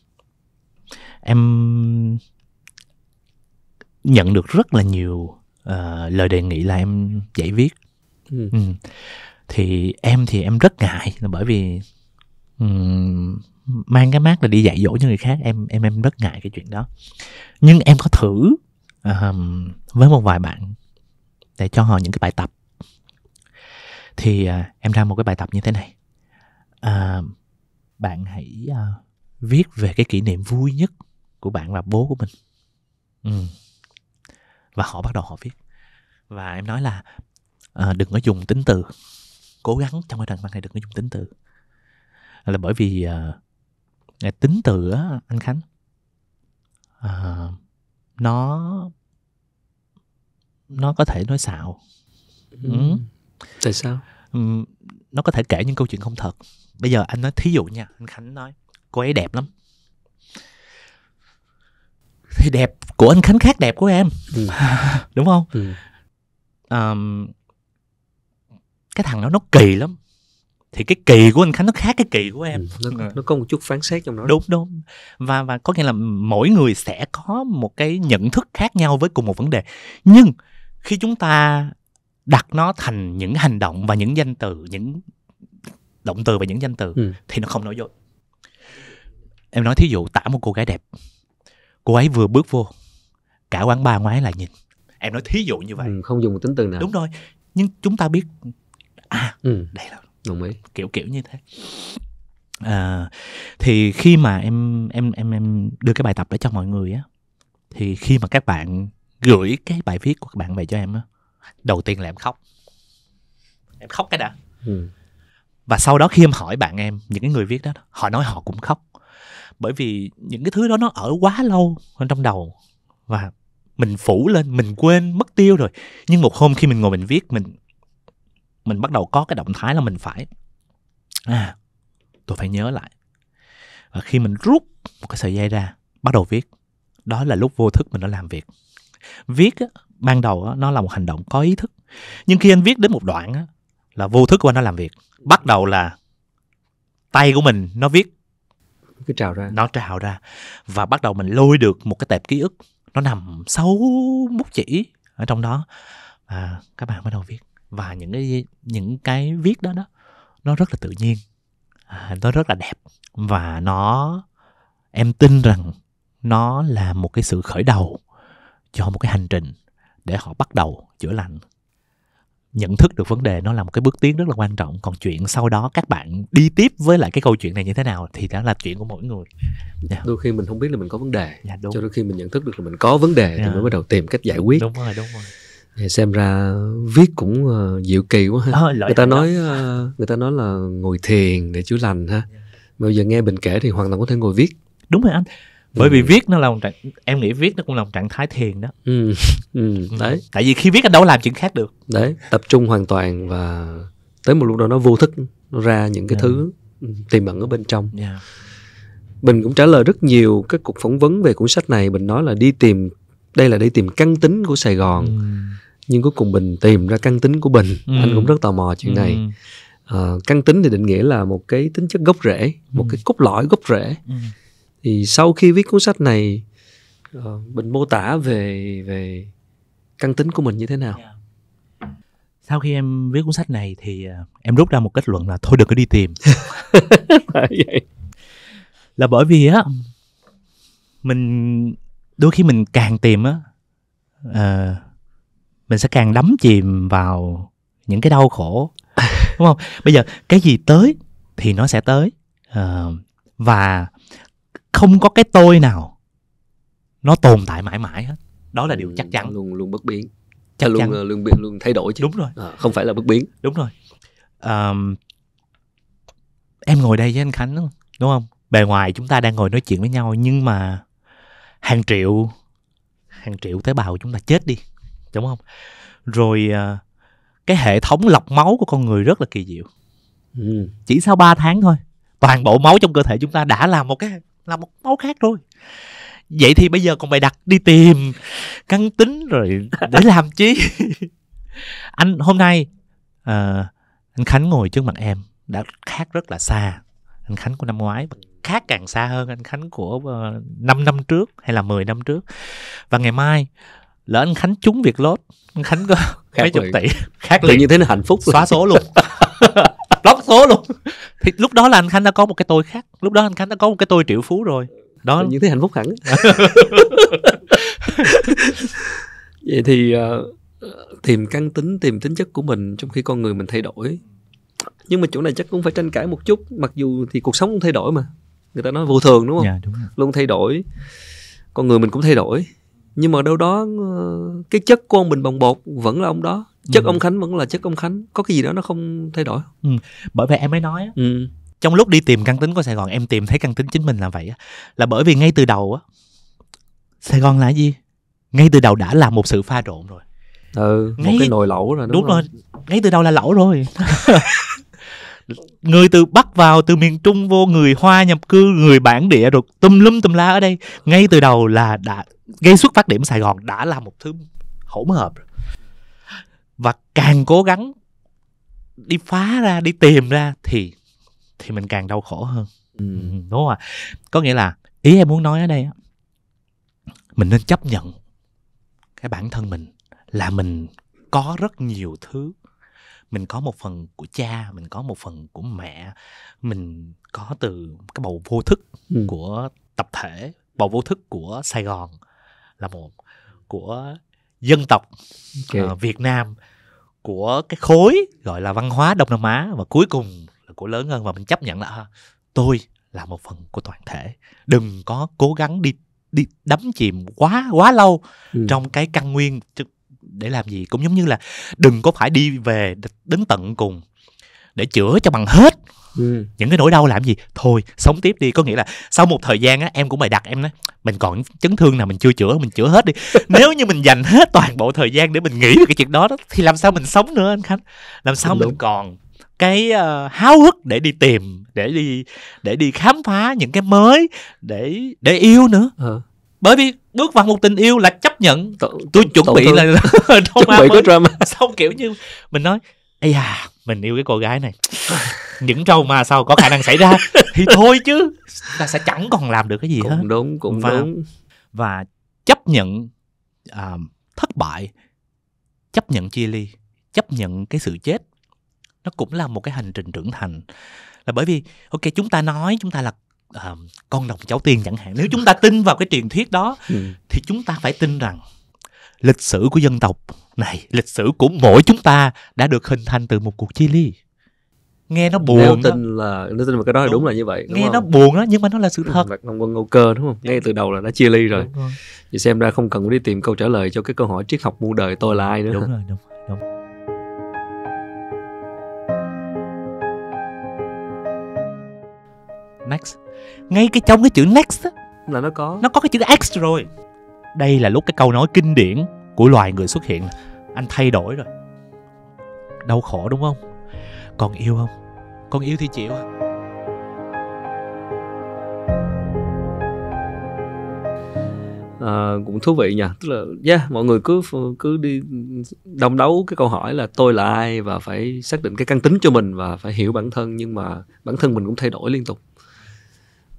em nhận được rất là nhiều uh, lời đề nghị là em dạy viết ừ. Ừ. thì em thì em rất ngại là bởi vì um, mang cái mát là đi dạy dỗ cho người khác em em em rất ngại cái chuyện đó nhưng em có thử um, với một vài bạn để cho họ những cái bài tập thì uh, em ra một cái bài tập như thế này à, bạn hãy à, viết về cái kỷ niệm vui nhất của bạn và bố của mình ừ. và họ bắt đầu họ viết và em nói là à, đừng có dùng tính từ cố gắng trong cái đoạn văn này đừng có dùng tính từ là bởi vì à, à tính từ á anh khánh à, nó nó có thể nói xạo ừ. ừ. tại sao ừ, nó có thể kể những câu chuyện không thật bây giờ anh nói thí dụ nha anh khánh nói cô ấy đẹp lắm thì đẹp của anh khánh khác đẹp của em ừ. đúng không ừ. um, cái thằng đó nó kỳ lắm thì cái kỳ của anh khánh nó khác cái kỳ của em ừ, nó, ừ. nó có một chút phán xét trong đó đúng đúng và và có nghĩa là mỗi người sẽ có một cái nhận thức khác nhau với cùng một vấn đề nhưng khi chúng ta đặt nó thành những hành động và những danh từ những động từ và những danh từ ừ. thì nó không nói dối em nói thí dụ tả một cô gái đẹp cô ấy vừa bước vô cả quán bar ngoái lại nhìn em nói thí dụ như vậy ừ, không dùng một tính từ nào đúng rồi nhưng chúng ta biết à ừ. đây là đồng ý kiểu kiểu như thế à, thì khi mà em em em em đưa cái bài tập đó cho mọi người á thì khi mà các bạn gửi cái bài viết của các bạn về cho em á đầu tiên là em khóc em khóc cái đã ừ và sau đó khi em hỏi bạn em những cái người viết đó họ nói họ cũng khóc bởi vì những cái thứ đó nó ở quá lâu trong đầu và mình phủ lên mình quên mất tiêu rồi nhưng một hôm khi mình ngồi mình viết mình mình bắt đầu có cái động thái là mình phải à tôi phải nhớ lại và khi mình rút một cái sợi dây ra bắt đầu viết đó là lúc vô thức mình đã làm việc viết á, ban đầu á, nó là một hành động có ý thức nhưng khi anh viết đến một đoạn á, là vô thức của nó làm việc bắt đầu là tay của mình nó viết cứ trào ra nó trào ra và bắt đầu mình lôi được một cái tệp ký ức nó nằm sâu bút chỉ ở trong đó và các bạn bắt đầu viết và những cái những cái viết đó đó nó rất là tự nhiên à, nó rất là đẹp và nó em tin rằng nó là một cái sự khởi đầu cho một cái hành trình để họ bắt đầu chữa lành nhận thức được vấn đề nó là một cái bước tiến rất là quan trọng còn chuyện sau đó các bạn đi tiếp với lại cái câu chuyện này như thế nào thì đó là chuyện của mỗi người yeah. Dạ. đôi khi mình không biết là mình có vấn đề yeah, dạ, đúng. cho đôi khi mình nhận thức được là mình có vấn đề yeah. thì dạ. mới bắt đầu tìm cách giải quyết đúng rồi đúng rồi xem ra viết cũng uh, diệu kỳ quá ha à, người ta nói uh, người ta nói là ngồi thiền để chữa lành ha yeah. bây giờ nghe bình kể thì hoàn toàn có thể ngồi viết đúng rồi anh bởi vì ừ. viết nó là một trạng em nghĩ viết nó cũng là một trạng thái thiền đó ừ. Ừ. đấy tại vì khi viết anh đâu làm chuyện khác được đấy tập trung hoàn toàn và tới một lúc đó nó vô thức nó ra những cái yeah. Ừ. thứ tiềm ẩn ở bên trong yeah. Dạ. cũng trả lời rất nhiều các cuộc phỏng vấn về cuốn sách này mình nói là đi tìm đây là đi tìm căn tính của sài gòn ừ. nhưng cuối cùng mình tìm ra căn tính của bình. ừ. anh cũng rất tò mò chuyện ừ. này à, căn tính thì định nghĩa là một cái tính chất gốc rễ một ừ. cái cốt lõi gốc rễ ừ thì sau khi viết cuốn sách này ờ, mình mô tả về về căn tính của mình như thế nào dạ. sau khi em viết cuốn sách này thì ờ, em rút ra một kết luận là thôi đừng có đi tìm dạ. là bởi vì á mình đôi khi mình càng tìm á uh, mình sẽ càng đắm chìm vào những cái đau khổ đúng không bây giờ cái gì tới thì nó sẽ tới uh, và không có cái tôi nào nó tồn tại mãi mãi hết đó là điều ừ, chắc chắn luôn luôn bất biến chắc luôn chắn. luôn biến luôn thay đổi chứ đúng rồi à, không phải là bất biến đúng rồi à, em ngồi đây với anh khánh đúng không? đúng không bề ngoài chúng ta đang ngồi nói chuyện với nhau nhưng mà hàng triệu hàng triệu tế bào của chúng ta chết đi đúng không rồi ờ, cái hệ thống lọc máu của con người rất là kỳ diệu ừ. chỉ sau 3 tháng thôi toàn bộ máu trong cơ thể chúng ta đã là một cái là một máu khác thôi vậy thì bây giờ còn phải đặt đi tìm căn tính rồi để làm chi anh hôm nay uh, anh khánh ngồi trước mặt em đã khác rất là xa anh khánh của năm ngoái khác càng xa hơn anh khánh của uh, ờ, 5 năm trước hay là 10 năm trước và ngày mai lỡ anh khánh trúng việc lốt anh khánh có khác mấy chục tỷ khác liền như thế là hạnh phúc xóa số luôn lót số luôn thì lúc đó là anh khánh đã có một cái tôi khác lúc đó anh khánh đã có một cái tôi triệu phú rồi đó những thứ hạnh phúc hẳn vậy thì ờ, tìm căn tính tìm tính chất của mình trong khi con người mình thay đổi nhưng mà chỗ này chắc cũng phải tranh cãi một chút mặc dù thì cuộc sống cũng thay đổi mà người ta nói vô thường đúng không yeah, dạ, đúng rồi. luôn thay đổi con người mình cũng thay đổi nhưng mà đâu đó ờ, cái chất của ông mình bồng bột vẫn là ông đó chất ừ. ông khánh vẫn là chất ông khánh có cái gì đó nó không thay đổi ừ. bởi vậy em mới nói ừ. trong lúc đi tìm căn tính của sài gòn em tìm thấy căn tính chính mình là vậy là bởi vì ngay từ đầu á sài gòn là gì ngay từ đầu đã là một sự pha trộn rồi ừ ngay... một cái nồi lẩu rồi đúng, đúng rồi. rồi ngay từ đầu là lẩu rồi người từ bắc vào từ miền trung vô người hoa nhập cư người bản địa rồi tùm lum tùm la ở đây ngay từ đầu là đã gây xuất phát điểm sài gòn đã là một thứ hỗn hợp rồi và càng cố gắng đi phá ra đi tìm ra thì thì mình càng đau khổ hơn ừ. ừ đúng không ạ có nghĩa là ý em muốn nói ở đây mình nên chấp nhận cái bản thân mình là mình có rất nhiều thứ mình có một phần của cha mình có một phần của mẹ mình có từ cái bầu vô thức ừ. của tập thể bầu vô thức của sài gòn là một của dân tộc okay. uh, Việt Nam của cái khối gọi là văn hóa Đông Nam Á và cuối cùng là của lớn hơn và mình chấp nhận là à, tôi là một phần của toàn thể đừng có cố gắng đi đi đắm chìm quá quá lâu ừ. trong cái căn nguyên để làm gì cũng giống như là đừng có phải đi về đến tận cùng để chữa cho bằng hết ừ. những cái nỗi đau làm gì thôi sống tiếp đi có nghĩa là sau một thời gian á em cũng bày đặt em nói mình còn chấn thương nào mình chưa chữa mình chữa hết đi nếu như mình dành hết toàn bộ thời gian để mình nghĩ về cái chuyện đó, đó thì làm sao mình sống nữa anh khánh làm sao Đúng. mình còn cái uh, háo hức để đi tìm để đi để đi khám phá những cái mới để để yêu nữa ừ. bởi vì bước vào một tình yêu là chấp nhận tôi, chuẩn bị là chuẩn bị có drama xong kiểu như mình nói ây à mình yêu cái cô gái này những trâu mà sau có khả năng xảy ra thì thôi chứ ta sẽ chẳng còn làm được cái gì cũng hết đúng cũng và, vâng. đúng và chấp nhận uh, thất bại chấp nhận chia ly chấp nhận cái sự chết nó cũng là một cái hành trình trưởng thành là bởi vì ok chúng ta nói chúng ta là uh, con đồng cháu tiên chẳng hạn nếu chúng ta tin vào cái truyền thuyết đó ừ. thì chúng ta phải tin rằng lịch sử của dân tộc này lịch sử của mỗi chúng ta đã được hình thành từ một cuộc chia ly nghe nó buồn nếu tin là nếu tin mà cái đó đúng, đúng là như vậy đúng nghe không? nó buồn đó nhưng mà nó là sự thật nông Quân Âu Cơ đúng không ngay từ đầu là đã chia ly rồi vậy xem ra không cần đi tìm câu trả lời cho cái câu hỏi triết học muôn đời tôi là ai nữa đúng rồi đúng đúng next ngay cái trong cái chữ next đó, là nó có nó có cái chữ x rồi đây là lúc cái câu nói kinh điển của loài người xuất hiện anh thay đổi rồi đau khổ đúng không còn yêu không con yêu thì chịu à, cũng thú vị nha tức là yeah, mọi người cứ cứ đi đồng đấu cái câu hỏi là tôi là ai và phải xác định cái căn tính cho mình và phải hiểu bản thân nhưng mà bản thân mình cũng thay đổi liên tục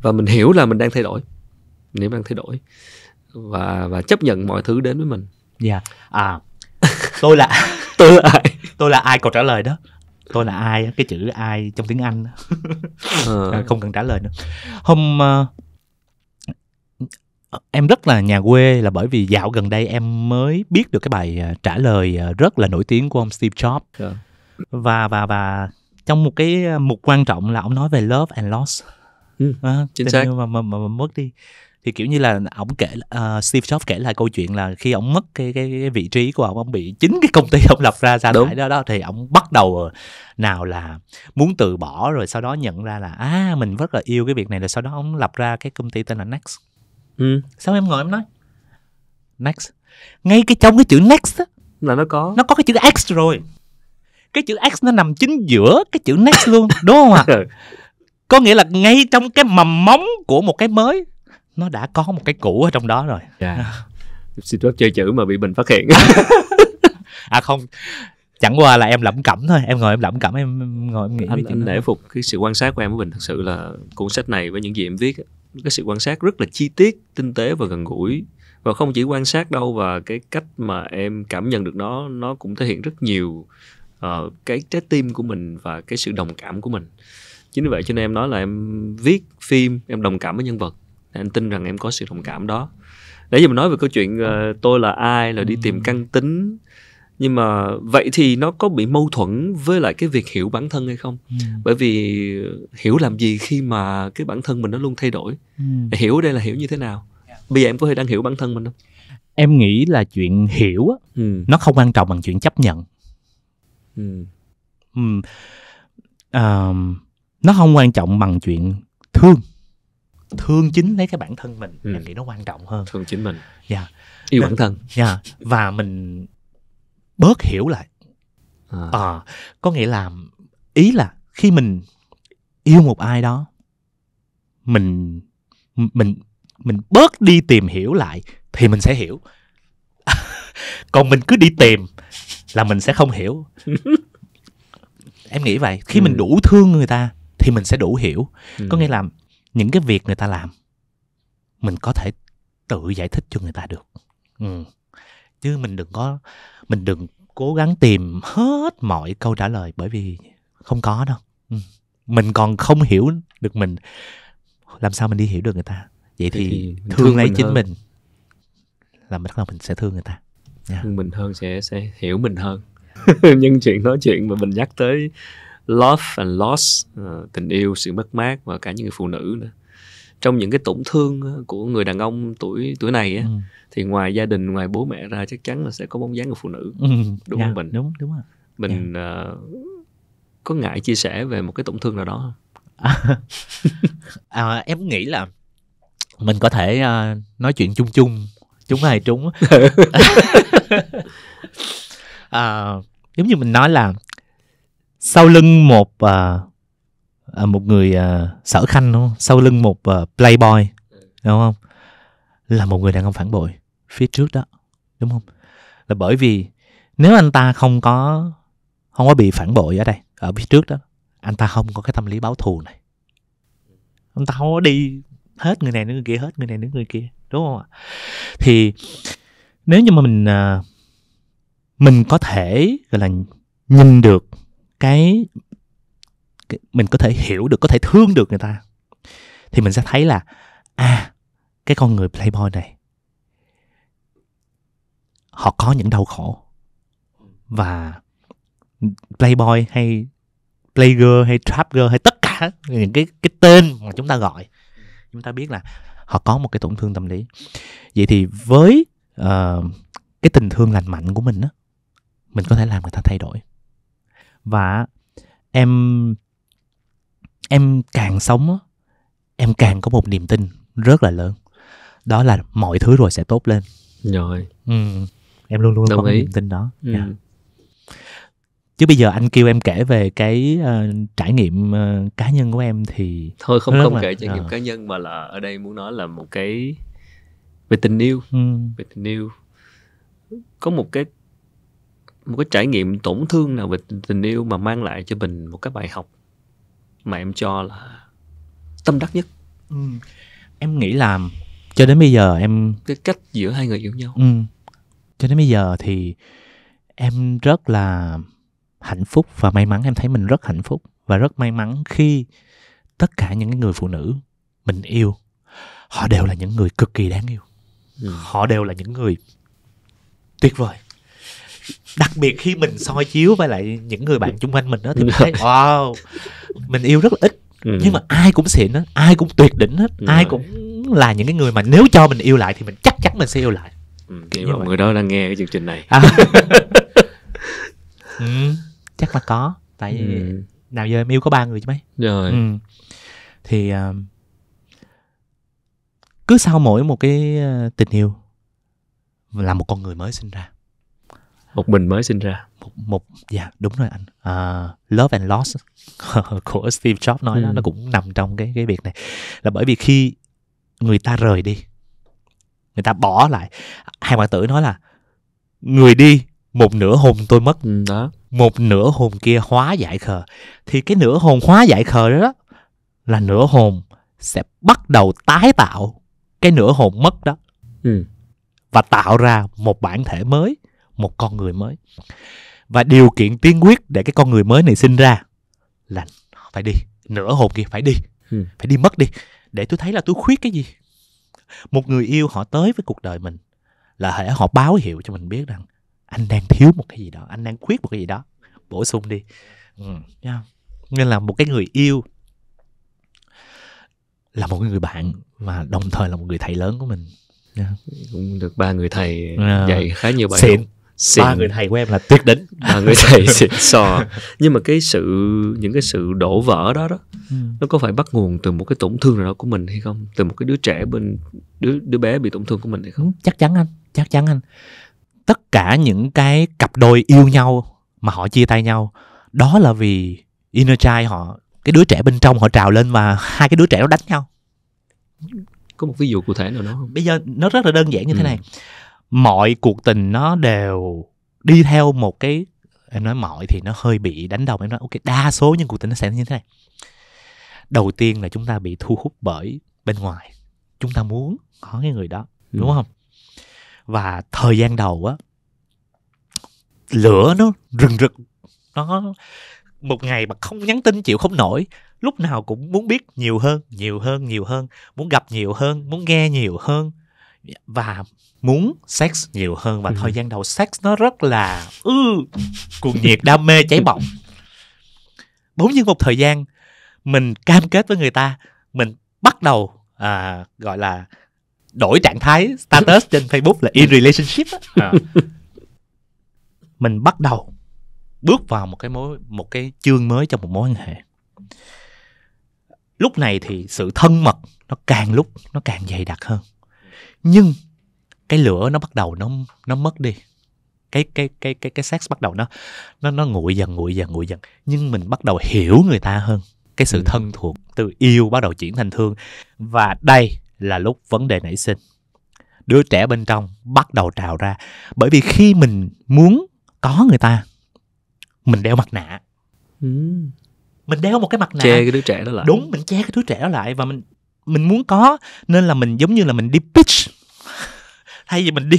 và mình hiểu là mình đang thay đổi mình đang thay đổi và và chấp nhận mọi thứ đến với mình dạ yeah. à tôi là tôi là ai tôi là ai câu trả lời đó tôi là ai cái chữ ai trong tiếng anh ừ. không cần trả lời nữa hôm uh, em rất là nhà quê là bởi vì dạo gần đây em mới biết được cái bài ờ, trả lời rất là nổi tiếng của ông Steve Jobs yeah. Dạ. và và và trong một cái mục quan trọng là ông nói về love and loss ừ, à, chính xác mà, mà, mà, mà mất đi thì kiểu như là ông kể uh, Steve Jobs kể lại câu chuyện là khi ông mất cái cái, cái vị trí của ông, ông bị chính cái công ty ông lập ra ra thải đó đó thì ông bắt đầu ờ, nào là muốn từ bỏ rồi sau đó nhận ra là à mình rất là yêu cái việc này rồi sau đó ông lập ra cái công ty tên là Next. Ừ. Sao em ngồi em nói Next. Ngay cái trong cái chữ Next á là nó có nó có cái chữ X rồi. Cái chữ X nó nằm chính giữa cái chữ Next luôn, đúng không ạ? À? có nghĩa là ngay trong cái mầm móng của một cái mới nó đã có một cái cũ ở trong đó rồi yeah. Dạ. xin phép chơi chữ mà bị mình phát hiện à không chẳng qua là em lẩm cẩm thôi em ngồi em lẩm cẩm em ngồi em nghĩ anh, anh nể phục cái sự quan sát của em của mình thật sự là cuốn sách này với những gì em viết cái sự quan sát rất là chi tiết tinh tế và gần gũi và không chỉ quan sát đâu và cái cách mà em cảm nhận được nó nó cũng thể hiện rất nhiều uh, cái trái tim của mình và cái sự đồng cảm của mình chính vì vậy cho nên em nói là em viết phim em đồng cảm với nhân vật anh tin rằng em có sự đồng cảm đó nãy giờ mình nói về câu chuyện uh, tôi là ai là đi tìm ừ. căn tính nhưng mà vậy thì nó có bị mâu thuẫn với lại cái việc hiểu bản thân hay không ừ. bởi vì hiểu làm gì khi mà cái bản thân mình nó luôn thay đổi ừ. hiểu đây là hiểu như thế nào bây giờ em có thể đang hiểu bản thân mình không em nghĩ là chuyện hiểu á ừ. nó không quan trọng bằng chuyện chấp nhận ừ. Ừ. Uh, nó không quan trọng bằng chuyện thương thương chính lấy cái bản thân mình ừ. em nghĩ nó quan trọng hơn thương chính mình dạ yeah. yêu bản thân dạ yeah. và mình bớt hiểu lại à. à, có nghĩa là ý là khi mình yêu một ai đó mình mình mình bớt đi tìm hiểu lại thì mình sẽ hiểu còn mình cứ đi tìm là mình sẽ không hiểu em nghĩ vậy khi ừ. mình đủ thương người ta thì mình sẽ đủ hiểu ừ. có nghĩa là những cái việc người ta làm mình có thể tự giải thích cho người ta được ừ. chứ mình đừng có mình đừng cố gắng tìm hết mọi câu trả lời bởi vì không có đâu ừ. mình còn không hiểu được mình làm sao mình đi hiểu được người ta vậy thì, thì thương, lấy chính hơn. mình là bắt đầu mình sẽ thương người ta yeah. thương mình hơn sẽ sẽ hiểu mình hơn nhân chuyện nói chuyện mà mình nhắc tới love and loss ờ, tình yêu sự mất mát và cả những người phụ nữ nữa trong những cái tổn thương ờ, của người đàn ông tuổi tuổi này ừ. thì ngoài gia đình ngoài bố mẹ ra chắc chắn là sẽ có bóng dáng của phụ nữ ừ. đúng yeah, dạ, không mình đúng đúng rồi. mình yeah. uh, có ngại chia sẻ về một cái tổn thương nào đó không à, à, em nghĩ là mình có thể uh, nói chuyện chung chung chúng hay trúng à, giống như mình nói là sau lưng một à, à, một người à, sở khanh đúng không? sau lưng một à, playboy đúng không là một người đàn ông phản bội phía trước đó đúng không là bởi vì nếu anh ta không có không có bị phản bội ở đây ở phía trước đó anh ta không có cái tâm lý báo thù này anh ta không có đi hết người này đến người kia hết người này đến người kia đúng không ạ thì nếu như mà mình à, mình có thể gọi là nhìn được cái, cái mình có thể hiểu được có thể thương được người ta thì mình sẽ thấy là à cái con người playboy này họ có những đau khổ và playboy hay playgirl hay trapgirl hay tất cả những cái cái tên mà chúng ta gọi chúng ta biết là họ có một cái tổn thương tâm lý vậy thì với uh, cái tình thương lành mạnh của mình á mình có thể làm người ta thay đổi và em em càng sống em càng có một niềm tin rất là lớn đó là mọi thứ rồi sẽ tốt lên rồi ừ. em luôn luôn Đồng có ý. niềm tin đó ừ. yeah. Dạ. chứ bây giờ anh kêu em kể về cái uh, trải nghiệm uh, cá nhân của em thì thôi không không mà. kể trải nghiệm à. cá nhân mà là ở đây muốn nói là một cái về tình yêu ừ. về tình yêu có một cái một cái trải nghiệm tổn thương nào về tình yêu mà mang lại cho mình một cái bài học mà em cho là tâm đắc nhất ừ. em nghĩ là cho đến bây giờ em cái cách giữa hai người yêu nhau ừ. cho đến bây giờ thì em rất là hạnh phúc và may mắn em thấy mình rất hạnh phúc và rất may mắn khi tất cả những người phụ nữ mình yêu họ đều là những người cực kỳ đáng yêu ừ. họ đều là những người tuyệt vời đặc biệt khi mình soi chiếu với lại những người bạn chung quanh mình đó thì mình thấy wow mình yêu rất là ít ừ. nhưng mà ai cũng xịn á, ai cũng tuyệt đỉnh hết ừ. ai cũng là những cái người mà nếu cho mình yêu lại thì mình chắc chắn mình sẽ yêu lại ừ, kiểu mọi người đó đang nghe cái chương trình này à. ừ, chắc là có tại ừ. vì ừ. nào giờ em yêu có ba người chứ mấy rồi ừ. thì uh, cứ sau mỗi một cái ờ, tình yêu là một con người mới sinh ra một mình mới sinh ra một một dạ đúng rồi anh uh, love and loss của Steve Jobs nói ừ. đó, nó cũng nằm trong cái cái việc này là bởi vì khi người ta rời đi người ta bỏ lại hai bạn tử nói là người đi một nửa hồn tôi mất ừ, đó. một nửa hồn kia hóa giải khờ thì cái nửa hồn hóa giải khờ đó, đó là nửa hồn sẽ bắt đầu tái tạo cái nửa hồn mất đó ừ. và tạo ra một bản thể mới một con người mới và điều kiện tiên quyết để cái con người mới này sinh ra là phải đi nửa hồn kia phải đi ừ. phải đi mất đi để tôi thấy là tôi khuyết cái gì một người yêu họ tới với cuộc đời mình là hễ họ báo hiệu cho mình biết rằng anh đang thiếu một cái gì đó anh đang khuyết một cái gì đó bổ sung đi ừ. nên là một cái người yêu là một người bạn mà đồng thời là một người thầy lớn của mình cũng được ba người thầy ờ. dạy khá nhiều bài học ba người thầy của em là tuyệt đỉnh ba người thầy xịn sò nhưng mà cái sự những cái sự đổ vỡ đó đó ừ. nó có phải bắt nguồn từ một cái tổn thương nào đó của mình hay không từ một cái đứa trẻ bên đứa đứa bé bị tổn thương của mình hay không ừ, chắc chắn anh chắc chắn anh tất cả những cái cặp đôi yêu nhau mà họ chia tay nhau đó là vì inner child họ cái đứa trẻ bên trong họ trào lên và hai cái đứa trẻ nó đánh nhau có một ví dụ cụ thể nào đó không bây giờ nó rất là đơn giản như ừ. thế này mọi cuộc tình nó đều đi theo một cái em nói mọi thì nó hơi bị đánh đồng em nói ok đa số những cuộc tình nó sẽ như thế này đầu tiên là chúng ta bị thu hút bởi bên ngoài chúng ta muốn có cái người đó ừ. đúng không và thời gian đầu á lửa nó rừng rực nó một ngày mà không nhắn tin chịu không nổi lúc nào cũng muốn biết nhiều hơn nhiều hơn nhiều hơn muốn gặp nhiều hơn muốn nghe nhiều hơn và muốn sex nhiều hơn và ừ. thời gian đầu sex nó rất là ừ, cuồng nhiệt đam mê cháy bỏng bỗng nhiên một thời gian mình cam kết với người ta mình bắt đầu à, gọi là đổi trạng thái status trên facebook là in relationship à. mình bắt đầu bước vào một cái mối một cái chương mới trong một mối quan hệ lúc này thì sự thân mật nó càng lúc nó càng dày đặc hơn nhưng cái lửa nó bắt đầu nó nó mất đi cái cái cái cái cái sex bắt đầu nó nó nó nguội dần nguội dần nguội dần nhưng mình bắt đầu hiểu người ta hơn cái sự ừ. thân thuộc từ yêu bắt đầu chuyển thành thương và đây là lúc vấn đề nảy sinh đứa trẻ bên trong bắt đầu trào ra bởi vì khi mình muốn có người ta mình đeo mặt nạ ừ. mình đeo một cái mặt nạ che cái đứa trẻ đó lại đúng mình che cái đứa trẻ đó lại và mình mình muốn có nên là mình giống như là mình đi pitch hay gì mình đi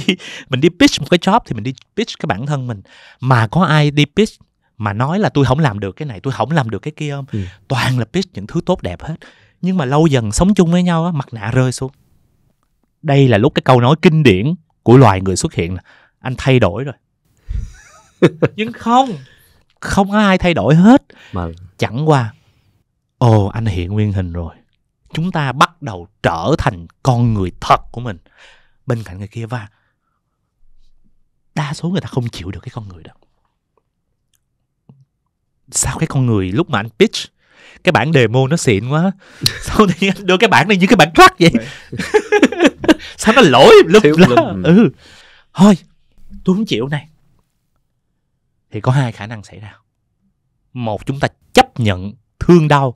mình đi pitch một cái job thì mình đi pitch cái bản thân mình mà có ai đi pitch mà nói là tôi không làm được cái này tôi không làm được cái kia không ừ. toàn là pitch những thứ tốt đẹp hết nhưng mà lâu dần sống chung với nhau á mặt nạ rơi xuống đây là lúc cái câu nói kinh điển của loài người xuất hiện anh thay đổi rồi nhưng không không ai thay đổi hết mà chẳng qua ồ anh hiện nguyên hình rồi chúng ta bắt đầu trở thành con người thật của mình bên cạnh người kia và đa số người ta không chịu được cái con người đó sao cái con người lúc mà anh pitch cái bản demo nó xịn quá sao tự nhiên đưa cái bản này như cái bản rắc vậy sao nó lỗi lúc đó ừ thôi tôi không chịu này thì có hai khả năng xảy ra một chúng ta chấp nhận thương đau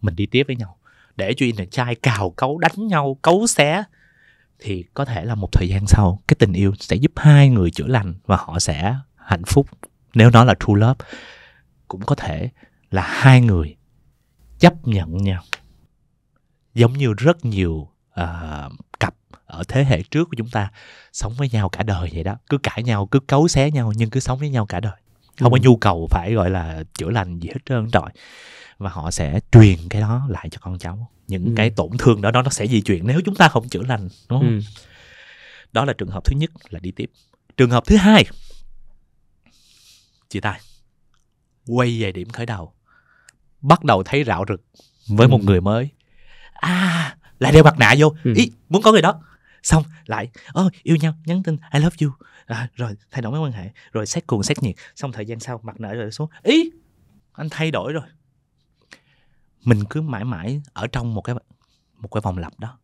mình đi tiếp với nhau để cho inner trai cào cấu đánh nhau cấu xé thì có thể là một thời gian sau cái tình yêu sẽ giúp hai người chữa lành và họ sẽ hạnh phúc nếu nó là true love cũng có thể là hai người chấp nhận nhau giống như rất nhiều uh, cặp ở thế hệ trước của chúng ta sống với nhau cả đời vậy đó cứ cãi nhau cứ cấu xé nhau nhưng cứ sống với nhau cả đời không ừ. có nhu cầu phải gọi là chữa lành gì hết trơn rồi và họ sẽ truyền cái đó lại cho con cháu những ừ. cái tổn thương đó nó sẽ di chuyển nếu chúng ta không chữa lành đúng không ừ. đó là trường hợp thứ nhất là đi tiếp trường hợp thứ hai chị tay quay về điểm khởi đầu bắt đầu thấy rạo rực với ừ. một người mới à lại đeo mặt nạ vô ừ. ý muốn có người đó xong lại ơ oh, yêu nhau nhắn tin i love you à, rồi thay đổi mối quan hệ rồi xét cuồng xét nhiệt xong thời gian sau mặt nạ rồi xuống ý anh thay đổi rồi mình cứ mãi mãi ở trong một cái một cái vòng lặp đó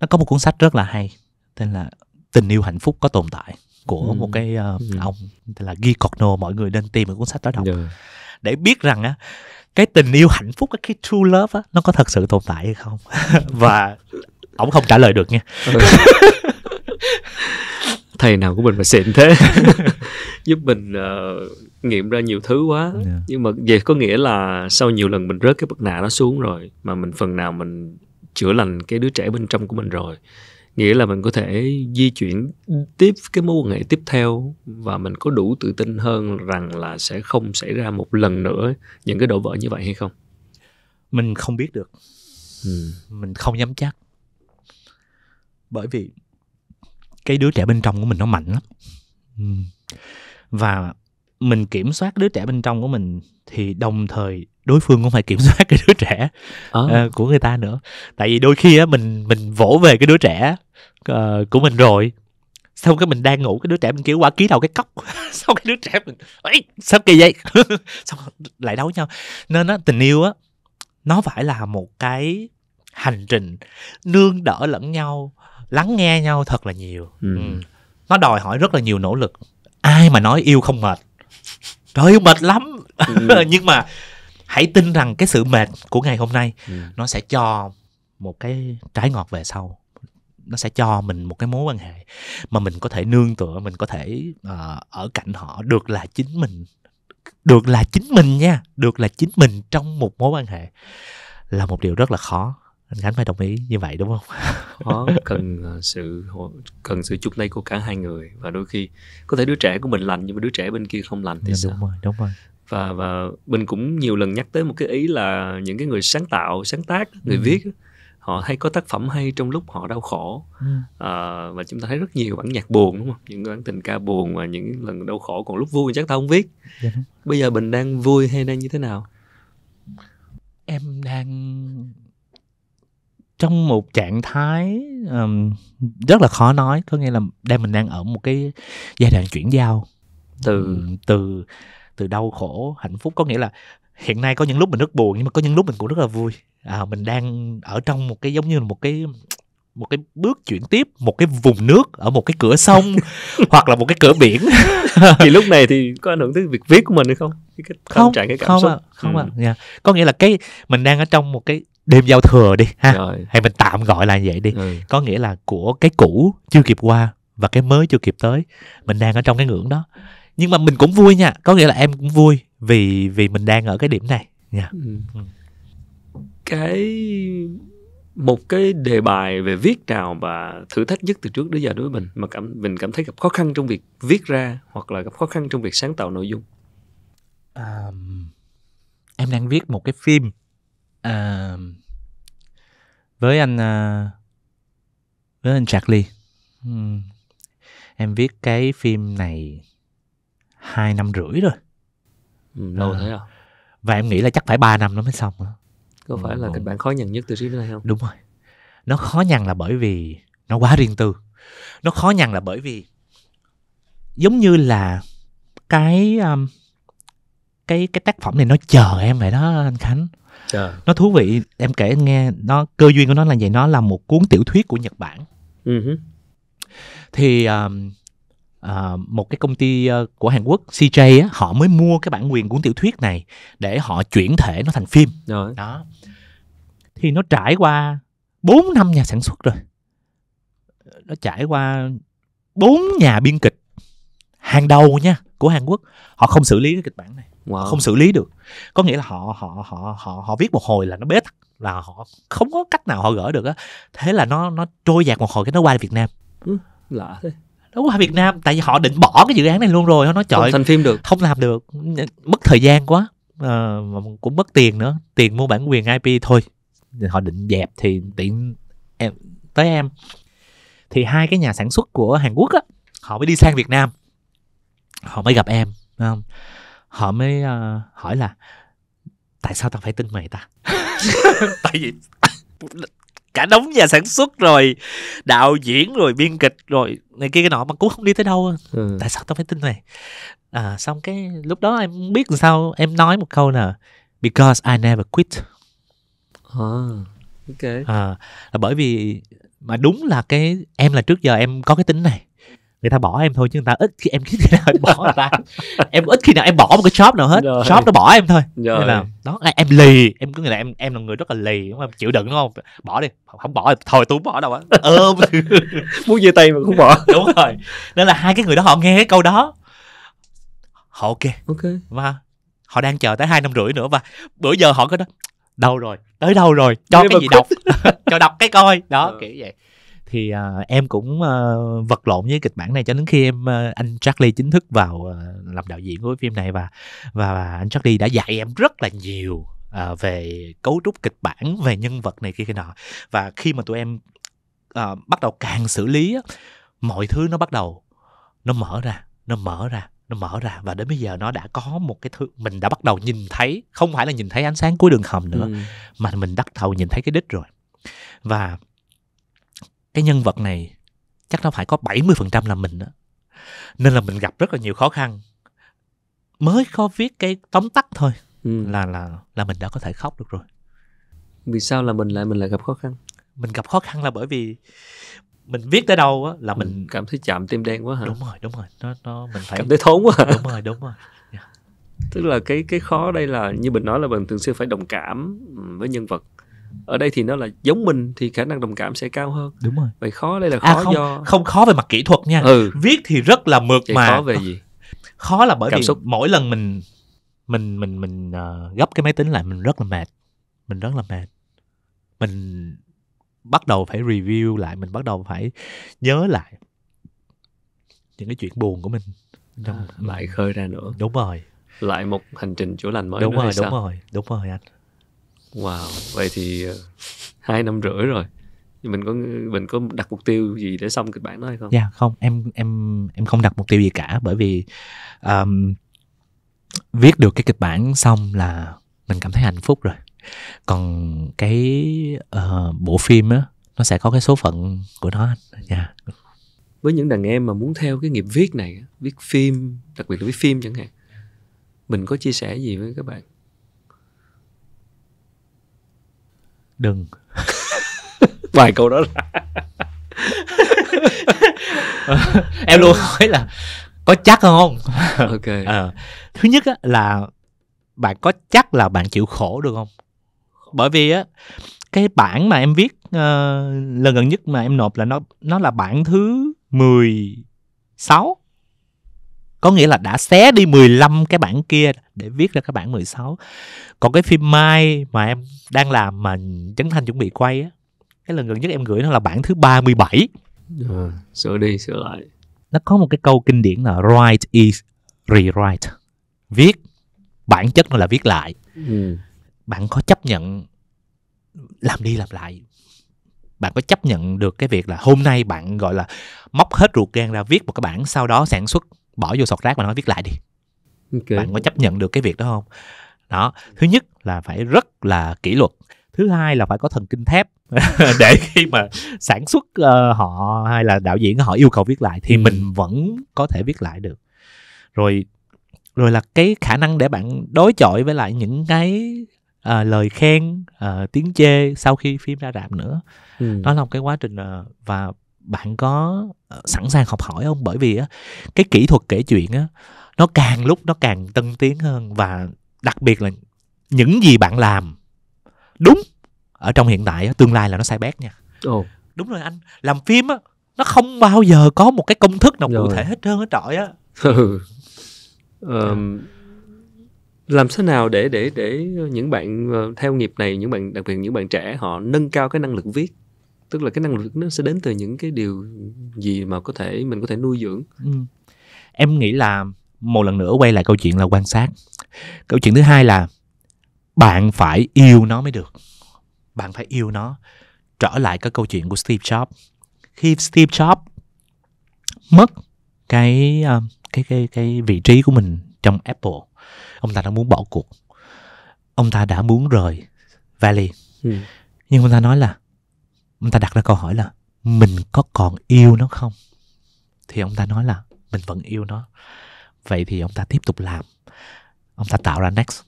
nó có một cuốn sách rất là hay tên là tình yêu hạnh phúc có tồn tại của ừ. một cái uh, ừ. ông tên là cọt nô mọi người nên tìm một cuốn sách đó đọc yeah. Dạ. để biết rằng á cái tình yêu hạnh phúc cái true love á nó có thật sự tồn tại hay không và ông không trả lời được nha ừ. thầy nào của mình mà xịn thế giúp mình uh, nghiệm ra nhiều thứ quá yeah. Dạ. nhưng mà vậy có nghĩa là sau nhiều lần mình rớt cái bất nạ nó xuống rồi mà mình phần nào mình chữa lành cái đứa trẻ bên trong của mình rồi nghĩa là mình có thể di chuyển tiếp cái mối quan hệ tiếp theo và mình có đủ tự tin hơn rằng là sẽ không xảy ra một lần nữa những cái đổ vỡ như vậy hay không mình không biết được ừ. mình không dám chắc bởi vì cái đứa trẻ bên trong của mình nó mạnh lắm ừ. và mình kiểm soát đứa trẻ bên trong của mình thì đồng thời đối phương cũng phải kiểm soát cái đứa trẻ à. uh, của người ta nữa tại vì đôi khi á mình mình vỗ về cái đứa trẻ uh, của mình rồi xong cái mình đang ngủ cái đứa trẻ bên kia qua ký đầu cái cốc sau cái đứa trẻ mình ấy sắp kỳ vậy xong lại đấu nhau nên á tình yêu á nó phải là một cái hành trình nương đỡ lẫn nhau lắng nghe nhau thật là nhiều ừ. ừ. nó đòi hỏi rất là nhiều nỗ lực ai mà nói yêu không mệt trời ơi mệt lắm ừ. nhưng mà hãy tin rằng cái sự mệt của ngày hôm nay ừ. nó sẽ cho một cái trái ngọt về sau nó sẽ cho mình một cái mối quan hệ mà mình có thể nương tựa mình có thể uh, ở cạnh họ được là chính mình được là chính mình nha được là chính mình trong một mối quan hệ là một điều rất là khó anh Khánh phải đồng ý như vậy đúng không? Có cần ờ, sự cần sự chung tay của cả hai người và đôi khi có thể đứa trẻ của mình lành nhưng mà đứa trẻ bên kia không lành thì đúng sao? Đúng rồi, đúng rồi. Và và mình cũng nhiều lần nhắc tới một cái ý là những cái người sáng tạo, sáng tác, người ừ. viết họ hay có tác phẩm hay trong lúc họ đau khổ à, và chúng ta thấy rất nhiều bản nhạc buồn đúng không những bản tình ca buồn và những lần đau khổ còn lúc vui chắc tao không viết dạ bây giờ mình đang vui hay đang như thế nào em đang trong một trạng thái um, rất là khó nói có nghĩa là đây mình đang ở một cái giai đoạn chuyển giao từ từ từ đau khổ hạnh phúc có nghĩa là hiện nay có những lúc mình rất buồn nhưng mà có những lúc mình cũng rất là vui à, mình đang ở trong một cái giống như là một cái một cái bước chuyển tiếp một cái vùng nước ở một cái cửa sông hoặc là một cái cửa biển thì lúc này thì có ảnh hưởng tới việc viết của mình hay không cái tâm không, trạng cái cảm không xúc à, không ừ. à yeah. có nghĩa là cái mình đang ở trong một cái đêm giao thừa đi ha Rồi. hay mình tạm gọi là vậy đi ừ. có nghĩa là của cái cũ chưa kịp qua và cái mới chưa kịp tới mình đang ở trong cái ngưỡng đó nhưng mà mình cũng vui nha có nghĩa là em cũng vui vì vì mình đang ở cái điểm này nha ừ. ừ. cái một cái đề bài về viết nào và thử thách nhất từ trước đến giờ đối với mình mà cảm mình cảm thấy gặp khó khăn trong việc viết ra hoặc là gặp khó khăn trong việc sáng tạo nội dung à, em đang viết một cái phim à, với anh à, với anh Charlie hmm. em viết cái phim này hai năm rưỡi rồi ừ, lâu à. thế à và em nghĩ là chắc phải 3 năm nó mới xong đó có phải ừ, là kịch bản khó nhằn nhất từ trước đến nay không đúng rồi nó khó nhằn là bởi vì nó quá riêng tư nó khó nhằn là bởi vì giống như là cái um, cái cái tác phẩm này nó chờ em vậy đó anh Khánh Dạ. nó thú vị em kể nghe nó cơ duyên của nó là vậy nó là một cuốn tiểu thuyết của nhật bản uh-huh. thì um, uh, một cái công ty ờ, của Hàn Quốc CJ á, họ mới mua cái bản quyền cuốn tiểu thuyết này để họ chuyển thể nó thành phim rồi. đó thì nó trải qua 4 năm nhà sản xuất rồi nó trải qua bốn nhà biên kịch hàng đầu nha của Hàn Quốc họ không xử lý cái kịch bản này wow. không xử lý được có nghĩa là họ họ họ họ họ viết một hồi là nó bế tắc là họ không có cách nào họ gỡ được á thế là nó nó trôi dạt một hồi cái nó qua Việt Nam ừ, lạ thế nó qua Việt Nam tại vì họ định bỏ cái dự án này luôn rồi nó trời không thành phim được không làm được mất thời gian quá à, cũng mất tiền nữa tiền mua bản quyền IP thôi họ định dẹp thì tiện em tới em thì hai cái nhà sản xuất của Hàn Quốc á họ mới đi sang Việt Nam họ mới gặp em không họ mới uh, hỏi là tại sao tao phải tin mày ta tại vì cả đống nhà sản xuất rồi đạo diễn rồi biên kịch rồi này kia cái nọ mà cũng không đi tới đâu ừ. tại sao tao phải tin mày à, xong cái lúc đó em biết làm sao em nói một câu là because I never quit à, ok à, là bởi vì mà đúng là cái em là trước giờ em có cái tính này người ta bỏ em thôi chứ người ta ít khi em khi nào em bỏ người ta em ít khi nào em bỏ một cái shop nào hết rồi. shop nó bỏ em thôi rồi. nên là đó em lì em cứ nghĩ là em em là người rất là lì đúng không chịu đựng đúng không bỏ đi không bỏ thì thôi tôi không bỏ đâu á ờ muốn chia tay mà cũng bỏ đúng rồi nên là hai cái người đó họ nghe cái câu đó họ ok ok và họ đang chờ tới hai năm rưỡi nữa và bữa giờ họ có đó đâu rồi tới đâu rồi cho Nghe cái gì khúc. đọc cho đọc cái coi đó ừ. kiểu vậy thì uh, em cũng uh, vật lộn với kịch bản này cho đến khi em uh, anh Charlie chính thức vào uh, làm đạo diễn của cái phim này và và, và anh Charlie đã dạy em rất là nhiều uh, về cấu trúc kịch bản về nhân vật này kia kia nọ và khi mà tụi em uh, bắt đầu càng xử lý mọi thứ nó bắt đầu nó mở ra nó mở ra nó mở ra và đến bây giờ nó đã có một cái thứ mình đã bắt đầu nhìn thấy không phải là nhìn thấy ánh sáng cuối đường hầm nữa ừ. mà mình bắt đầu nhìn thấy cái đích rồi và cái nhân vật này chắc nó phải có 70% là mình đó. Nên là mình gặp rất là nhiều khó khăn. Mới có viết cái tóm tắt thôi ừ. là là là mình đã có thể khóc được rồi. Vì sao là mình lại mình lại gặp khó khăn? Mình gặp khó khăn là bởi vì mình viết tới đâu á là mình, cảm thấy chạm tim đen quá hả? Đúng rồi, đúng rồi. Nó nó mình phải cảm thấy thốn quá. Hả? Đúng rồi, đúng rồi. Yeah. Dạ. Tức là cái cái khó đây là như mình nói là mình thường xuyên phải đồng cảm với nhân vật ở đây thì nó là giống mình thì khả năng đồng cảm sẽ cao hơn đúng rồi vậy khó đây là à, khó à, không, do không khó về mặt kỹ thuật nha ừ. viết thì rất là mượt vậy mà khó về gì khó là bởi cảm vì xúc. mỗi lần mình mình mình mình uh, gấp cái máy tính lại mình rất là mệt mình rất là mệt mình bắt đầu phải review lại mình bắt đầu phải nhớ lại những cái chuyện buồn của mình à, lại khơi ra nữa đúng rồi lại một hành trình chữa lành mới đúng nữa rồi đúng sao? rồi đúng rồi anh Wow, vậy thì ờ, hai năm rưỡi rồi mình có mình có đặt mục tiêu gì để xong kịch bản đó hay không? Dạ yeah, không em em em không đặt mục tiêu gì cả bởi vì um, viết được cái kịch bản xong là mình cảm thấy hạnh phúc rồi còn cái uh, bộ phim á nó sẽ có cái số phận của nó nha dạ. yeah. với những đàn em mà muốn theo cái nghiệp viết này viết phim đặc biệt là viết phim chẳng hạn mình có chia sẻ gì với các bạn đừng vài câu đó là em luôn ừ. hỏi là có chắc không ok à, thứ nhất á, là bạn có chắc là bạn chịu khổ được không bởi vì á cái bản mà em viết uh, lần gần nhất mà em nộp là nó nó là bản thứ 16 có nghĩa là đã xé đi 15 cái bản kia để viết ra cái bản 16 còn cái phim Mai mà em đang làm mà Trấn Thanh chuẩn bị quay á cái lần gần nhất em gửi nó là bản thứ 37 à, ờ, sửa đi sửa lại nó có một cái câu kinh điển là write is rewrite viết bản chất nó là viết lại ừ. bạn có chấp nhận làm đi làm lại bạn có chấp nhận được cái việc là hôm nay bạn gọi là móc hết ruột gan ra viết một cái bản sau đó sản xuất bỏ vô sọt rác mà nó viết lại đi okay. bạn có chấp nhận được cái việc đó không đó thứ nhất là phải rất là kỷ luật thứ hai là phải có thần kinh thép để khi mà sản xuất uh, họ hay là đạo diễn họ yêu cầu viết lại thì ừ. mình vẫn có thể viết lại được rồi rồi là cái khả năng để bạn đối chọi với lại những cái uh, lời khen uh, tiếng chê sau khi phim ra rạp nữa ừ. đó là một cái quá trình uh, và bạn có ờ, sẵn sàng học hỏi không bởi vì á cái kỹ thuật kể chuyện á nó càng lúc nó càng tân tiến hơn và đặc biệt là những gì bạn làm đúng ở trong hiện tại tương lai là nó sai bét nha Ồ. đúng rồi anh làm phim á nó không bao giờ có một cái công thức nào cụ thể hết trơn hết trọi á um, làm thế nào để để để những bạn ờ, theo nghiệp này những bạn đặc biệt những bạn trẻ họ nâng cao cái năng lực viết tức là cái năng lực nó sẽ đến từ những cái điều gì mà có thể mình có thể nuôi dưỡng ừ. em nghĩ là một lần nữa quay lại câu chuyện là quan sát câu chuyện thứ hai là bạn phải yêu nó mới được bạn phải yêu nó trở lại cái câu chuyện của Steve Jobs khi Steve Jobs mất cái ờ, cái cái cái vị trí của mình trong Apple ông ta đã muốn bỏ cuộc ông ta đã muốn rời Valley ừ. nhưng ông ta nói là ông ta đặt ra câu hỏi là mình có còn yêu nó không thì ông ta nói là mình vẫn yêu nó vậy thì ông ta tiếp tục làm ông ta tạo ra next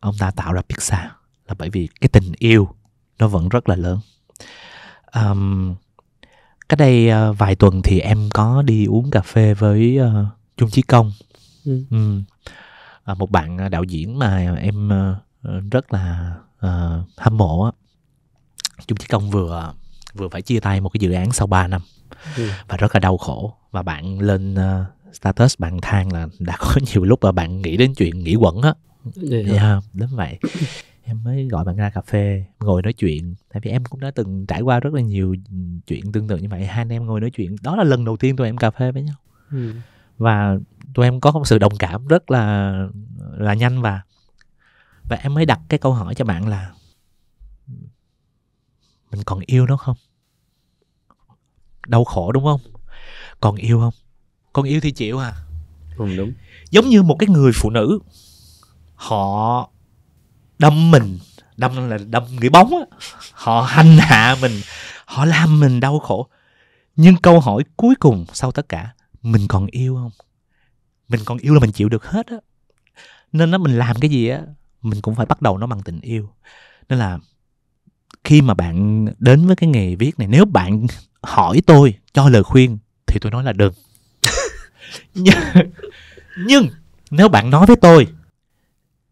ông ta tạo ra Pixar là bởi vì cái tình yêu nó vẫn rất là lớn um, cách đây uh, vài tuần thì em có đi uống cà phê với uh, trung chí công ừ. um, à, một bạn đạo diễn mà em uh, rất là uh, hâm mộ trung chí công vừa vừa phải chia tay một cái dự án sau 3 năm ừ. và rất là đau khổ và bạn lên uh, status bạn than là đã có nhiều lúc mà bạn nghĩ đến chuyện nghỉ quẩn á yeah, đến vậy em mới gọi bạn ra cà phê ngồi nói chuyện tại vì em cũng đã từng trải qua rất là nhiều chuyện tương tự như vậy hai anh em ngồi nói chuyện đó là lần đầu tiên tụi em cà phê với nhau ừ. và tụi em có một sự đồng cảm rất là là nhanh và và em mới đặt cái câu hỏi cho bạn là mình còn yêu nó không đau khổ đúng không còn yêu không còn yêu thì chịu à không đúng giống như một cái người phụ nữ họ đâm mình đâm là đâm người bóng á họ hành hạ mình họ làm mình đau khổ nhưng câu hỏi cuối cùng sau tất cả mình còn yêu không mình còn yêu là mình chịu được hết á nên nó mình làm cái gì á mình cũng phải bắt đầu nó bằng tình yêu nên là khi mà bạn đến với cái nghề viết này nếu bạn hỏi tôi cho lời khuyên thì tôi nói là đừng nhưng, nếu bạn nói với tôi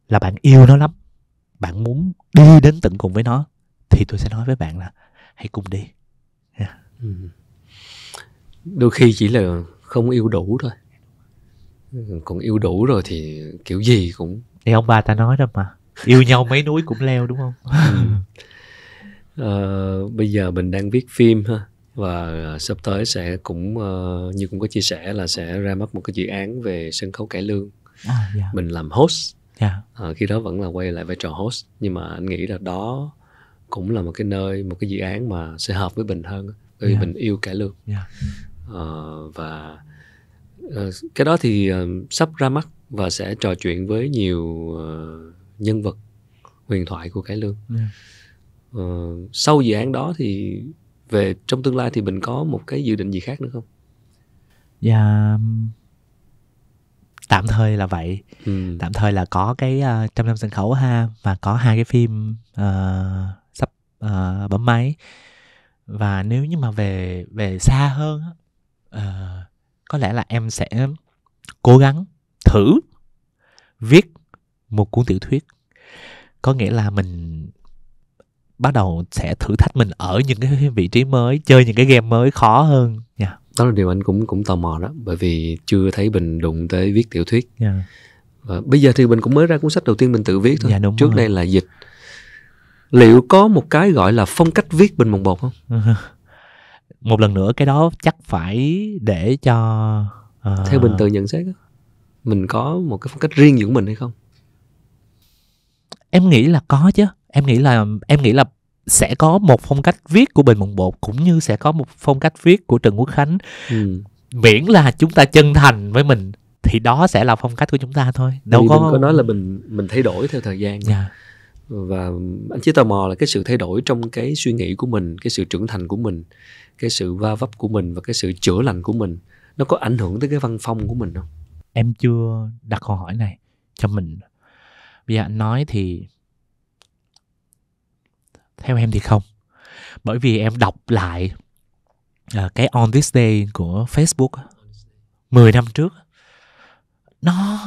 là bạn yêu nó lắm bạn muốn đi đến tận cùng với nó thì tôi sẽ nói với bạn là hãy cùng đi yeah. Ừ. đôi khi chỉ là không yêu đủ thôi còn yêu đủ rồi thì kiểu gì cũng thì ông bà ta nói đâu mà yêu nhau mấy núi cũng leo đúng không ừ. uh, bây giờ mình đang viết phim ha và ờ, sắp tới sẽ cũng uh, như cũng có chia sẻ là sẽ ra mắt một cái dự án về sân khấu cải lương à, yeah. Dạ. mình làm host yeah. Dạ. uh, khi đó vẫn là quay lại vai trò host nhưng mà anh nghĩ là đó cũng là một cái nơi một cái dự án mà sẽ hợp với mình hơn vì yeah. Dạ. mình yêu cải lương yeah. uh, và uh, cái đó thì uh, sắp ra mắt và sẽ trò chuyện với nhiều uh, nhân vật huyền thoại của cải lương yeah uh, sau dự án đó thì về trong tương lai thì mình có một cái dự định gì khác nữa không dạ tạm thời là vậy ừ. tạm thời là có cái uh, trăm năm sân khấu ha và có hai cái phim uh, sắp uh, bấm máy và nếu như mà về về xa hơn uh, có lẽ là em sẽ cố gắng thử viết một cuốn tiểu thuyết có nghĩa là mình bắt đầu sẽ thử thách mình ở những cái vị trí mới chơi những cái game mới khó hơn nha dạ. yeah. đó là điều anh cũng cũng tò mò đó bởi vì chưa thấy bình đụng tới viết tiểu thuyết yeah. Dạ. và bây giờ thì mình cũng mới ra cuốn sách đầu tiên mình tự viết thôi yeah, dạ, đúng trước rồi. đây là dịch liệu có một cái gọi là phong cách viết bình mồng bột không ừ. một lần nữa cái đó chắc phải để cho uh... theo bình tự nhận xét mình có một cái phong cách riêng của mình hay không em nghĩ là có chứ em nghĩ là em nghĩ là sẽ có một phong cách viết của Bình Mộng Bột cũng như sẽ có một phong cách viết của Trần Quốc Khánh ừ. miễn là chúng ta chân thành với mình thì đó sẽ là phong cách của chúng ta thôi đâu Vì có mình có nói là mình mình thay đổi theo thời gian yeah. Dạ. và anh chỉ tò mò là cái sự thay đổi trong cái suy nghĩ của mình cái sự trưởng thành của mình cái sự va vấp của mình và cái sự chữa lành của mình nó có ảnh hưởng tới cái văn phong của mình không em chưa đặt câu hỏi này cho mình bây giờ anh nói thì theo em thì không bởi vì em đọc lại uh, cái on this day của facebook 10 năm trước nó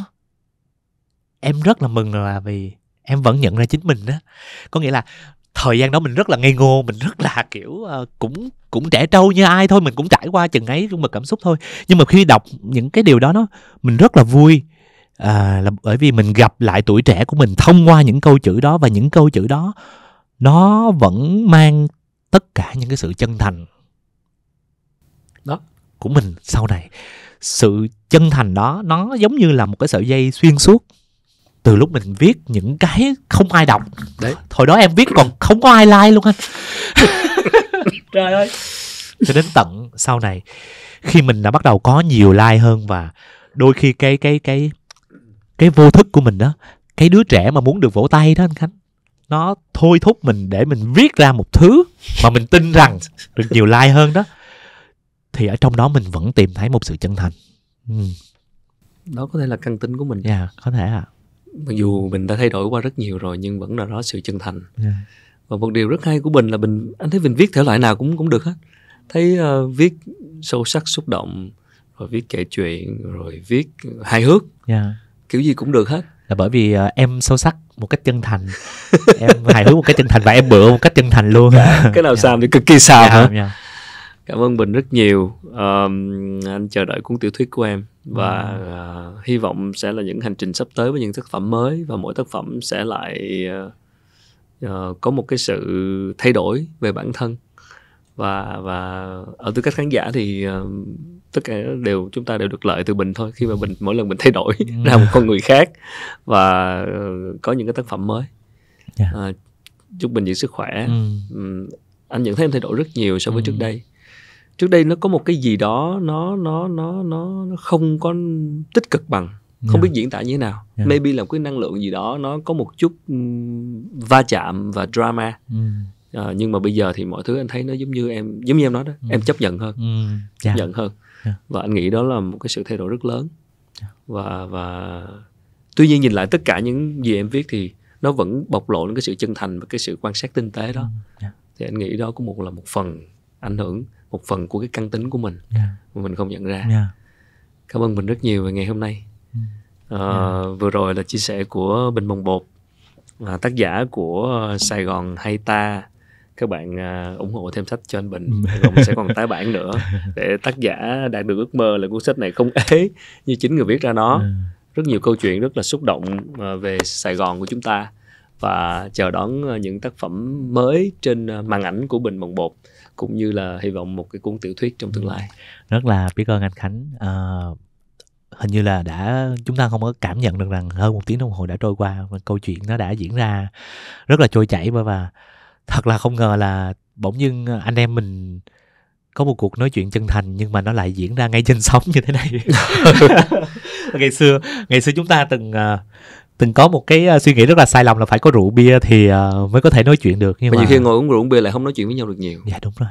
em rất là mừng là vì em vẫn nhận ra chính mình đó có nghĩa là thời gian đó mình rất là ngây ngô mình rất là kiểu uh, cũng cũng trẻ trâu như ai thôi mình cũng trải qua chừng ấy rung mà cảm xúc thôi nhưng mà khi đọc những cái điều đó nó mình rất là vui à, là bởi vì mình gặp lại tuổi trẻ của mình thông qua những câu chữ đó và những câu chữ đó nó vẫn mang tất cả những cái sự chân thành đó của mình sau này sự chân thành đó nó giống như là một cái sợi dây xuyên suốt từ lúc mình viết những cái không ai đọc đấy hồi đó em viết còn không có ai like luôn anh trời ơi cho đến tận sau này khi mình đã bắt đầu có nhiều like hơn và đôi khi cái cái cái cái vô thức của mình đó cái đứa trẻ mà muốn được vỗ tay đó anh khánh nó thôi thúc mình để mình viết ra một thứ mà mình tin rằng được nhiều like hơn đó thì ở trong đó mình vẫn tìm thấy một sự chân thành ừ. đó có thể là căn tính của mình dạ yeah, có thể ạ à. mặc dù mình đã thay đổi qua rất nhiều rồi nhưng vẫn là đó sự chân thành yeah. Dạ. và một điều rất hay của mình là mình anh thấy mình viết thể loại nào cũng cũng được hết thấy uh, viết sâu sắc xúc động rồi viết kể chuyện rồi viết hài hước yeah. Dạ. kiểu gì cũng được hết là bởi vì uh, em sâu sắc một cách chân thành em hài hước một cách chân thành và em bựa một cách chân thành luôn dạ, cái nào yeah. Dạ. xàm thì cực kỳ xàm dạ, hả yeah. cảm ơn bình rất nhiều um, anh chờ đợi cuốn tiểu thuyết của em và uh, hy vọng sẽ là những hành trình sắp tới với những tác phẩm mới và mỗi tác phẩm sẽ lại uh, uh, có một cái sự thay đổi về bản thân và và ở tư cách khán giả thì uh, tất cả đều chúng ta đều được lợi từ mình thôi khi mà mình mỗi lần mình thay đổi ra một con người khác và uh, có những cái tác phẩm mới yeah. Dạ. uh, ờ, chúc mình giữ sức khỏe ừ. um, anh nhận thấy em thay đổi rất nhiều so với ừ. trước đây trước đây nó có một cái gì đó nó nó nó nó nó không có tích cực bằng không yeah. Dạ. biết diễn tả như thế nào yeah. Dạ. maybe là một cái năng lượng gì đó nó có một chút va chạm và drama mm à, nhưng mà bây giờ thì mọi thứ anh thấy nó giống như em giống như em nói đó ừ. em chấp nhận hơn ừ. yeah. Dạ. nhận hơn yeah. Dạ. và anh nghĩ đó là một cái sự thay đổi rất lớn yeah. Dạ. và và tuy nhiên nhìn lại tất cả những gì em viết thì nó vẫn bộc lộ những cái sự chân thành và cái sự quan sát tinh tế đó yeah. Ừ, thì anh nghĩ đó cũng một là một phần ảnh hưởng một phần của cái căn tính của mình yeah. mà mình không nhận ra yeah. cảm ơn mình rất nhiều về ngày hôm nay yeah. Ừ. Ờ, vừa rồi là chia sẻ của bình bồng bột à, tác giả của sài gòn hay ta các bạn à, ủng hộ thêm sách cho anh Bình còn ừ. sẽ còn tái bản nữa để tác giả đạt được ước mơ là cuốn sách này không ế như chính người viết ra nó ừ. rất nhiều câu chuyện rất là xúc động à, về Sài Gòn của chúng ta và chờ đón à, những tác phẩm mới trên màn ảnh của Bình Bồng Bột cũng như là hy vọng một cái cuốn tiểu thuyết trong tương ừ. lai rất là biết ơn anh Khánh à, hình như là đã chúng ta không có cảm nhận được rằng hơn một tiếng đồng hồ đã trôi qua và câu chuyện nó đã diễn ra rất là trôi chảy và, và thật là không ngờ là bỗng dưng anh em mình có một cuộc nói chuyện chân thành nhưng mà nó lại diễn ra ngay trên sóng như thế này ngày xưa ngày xưa chúng ta từng à, từng có một cái à, suy nghĩ rất là sai lầm là phải có rượu bia thì à, mới có thể nói chuyện được nhưng mà, mà... nhiều khi ngồi uống rượu uống bia lại không nói chuyện với nhau được nhiều dạ đúng rồi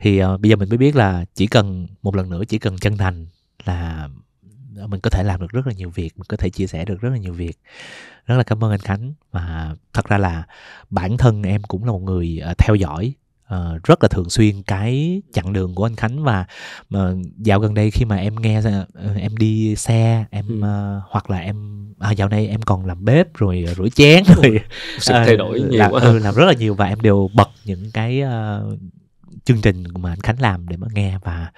thì uh, bây giờ mình mới biết là chỉ cần một lần nữa chỉ cần chân thành là Ờ, mình có thể làm được rất là nhiều việc mình có thể chia sẻ được rất là nhiều việc rất là cảm ơn anh khánh và thật ra là bản thân em cũng là một người ờ, theo dõi ờ, rất là thường xuyên cái chặng đường của anh Khánh và mà dạo gần đây khi mà em nghe em đi xe em ừ. hoặc là em à, dạo này em còn làm bếp rồi rửa chén rồi sự thay đổi nhiều là, quá. Ừ, làm rất là nhiều và em đều bật những cái chương trình mà anh Khánh làm để mà nghe và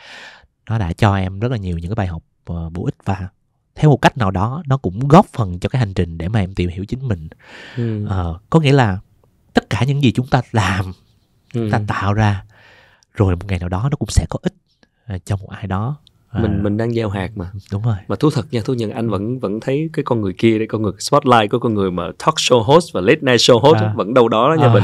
nó đã cho em rất là nhiều những cái bài học Ờ, bổ ích và theo một cách nào đó nó cũng góp phần cho cái hành trình để mà em tìm hiểu chính mình ừ. à, có nghĩa là tất cả những gì chúng ta làm ừ. ta tạo ra rồi một ngày nào đó nó cũng sẽ có ích ờ, cho một ai đó à. mình mình đang gieo hạt mà đúng rồi mà thú thật nha thú nhận anh vẫn vẫn thấy cái con người kia đấy con người spotlight của con người mà talk show host và late night show host à. vẫn đâu đó đó nha à. mình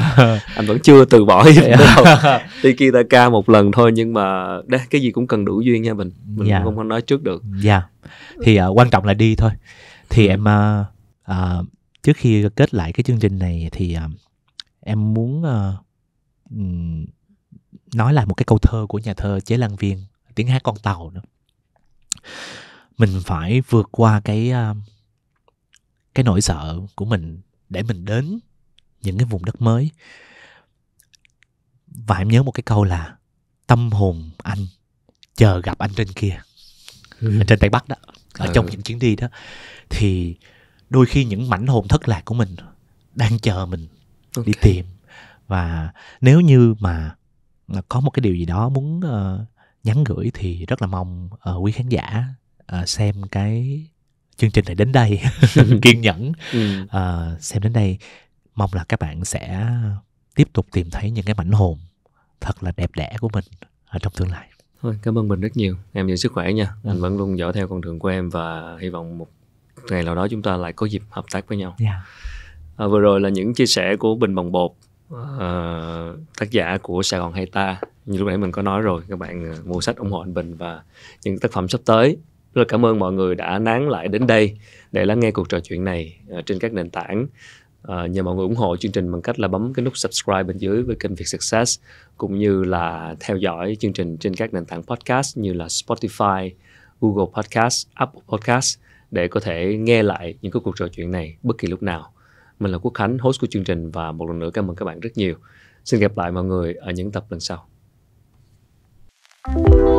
anh vẫn chưa từ bỏ ý định dạ. đâu tiki taka một lần thôi nhưng mà đấy, cái gì cũng cần đủ duyên nha mình mình dạ. yeah. không có nói trước được dạ yeah. thì uh, quan trọng là đi thôi thì em uh, uh, trước khi kết lại cái chương trình này thì uh, em muốn uh, nói lại một cái câu thơ của nhà thơ chế lan viên tiếng hát con tàu nữa mình phải vượt qua cái à, cái nỗi sợ của mình để mình đến những cái vùng đất mới và em nhớ một cái câu là tâm hồn anh chờ gặp anh trên kia ừ. trên tây bắc đó ở ừ. trong những chuyến đi đó thì đôi khi những mảnh hồn thất lạc của mình đang chờ mình okay. đi tìm và nếu như mà có một cái điều gì đó muốn uh, nhắn gửi thì rất là mong uh, quý khán giả uh, xem cái chương trình này đến đây kiên nhẫn uh, xem đến đây mong là các bạn sẽ tiếp tục tìm thấy những cái mảnh hồn thật là đẹp đẽ của mình ở trong tương lai thôi cảm ơn mình rất nhiều em giữ sức khỏe nha ừ. anh vẫn luôn dõi theo con đường của em và hy vọng một ngày nào đó chúng ta lại có dịp hợp tác với nhau yeah. Dạ. à, vừa rồi là những chia sẻ của bình bồng bột à, tác giả của sài gòn hay ta như lúc nãy mình có nói rồi các bạn à, mua sách ủng hộ anh Bình và những tác phẩm sắp tới rất là cảm ơn mọi người đã nán lại đến đây để lắng nghe cuộc trò chuyện này à, trên các nền tảng À, nhờ mọi người ủng hộ chương trình bằng cách là bấm cái nút subscribe bên dưới với kênh Việt Success cũng như là theo dõi chương trình trên các nền tảng podcast như là Spotify, Google Podcast, Apple Podcast để có thể nghe lại những cái cuộc trò chuyện này bất kỳ lúc nào. Mình là Quốc Khánh, host của chương trình và một lần nữa cảm ơn các bạn rất nhiều. Xin gặp lại mọi người ở những tập lần sau. Thank you.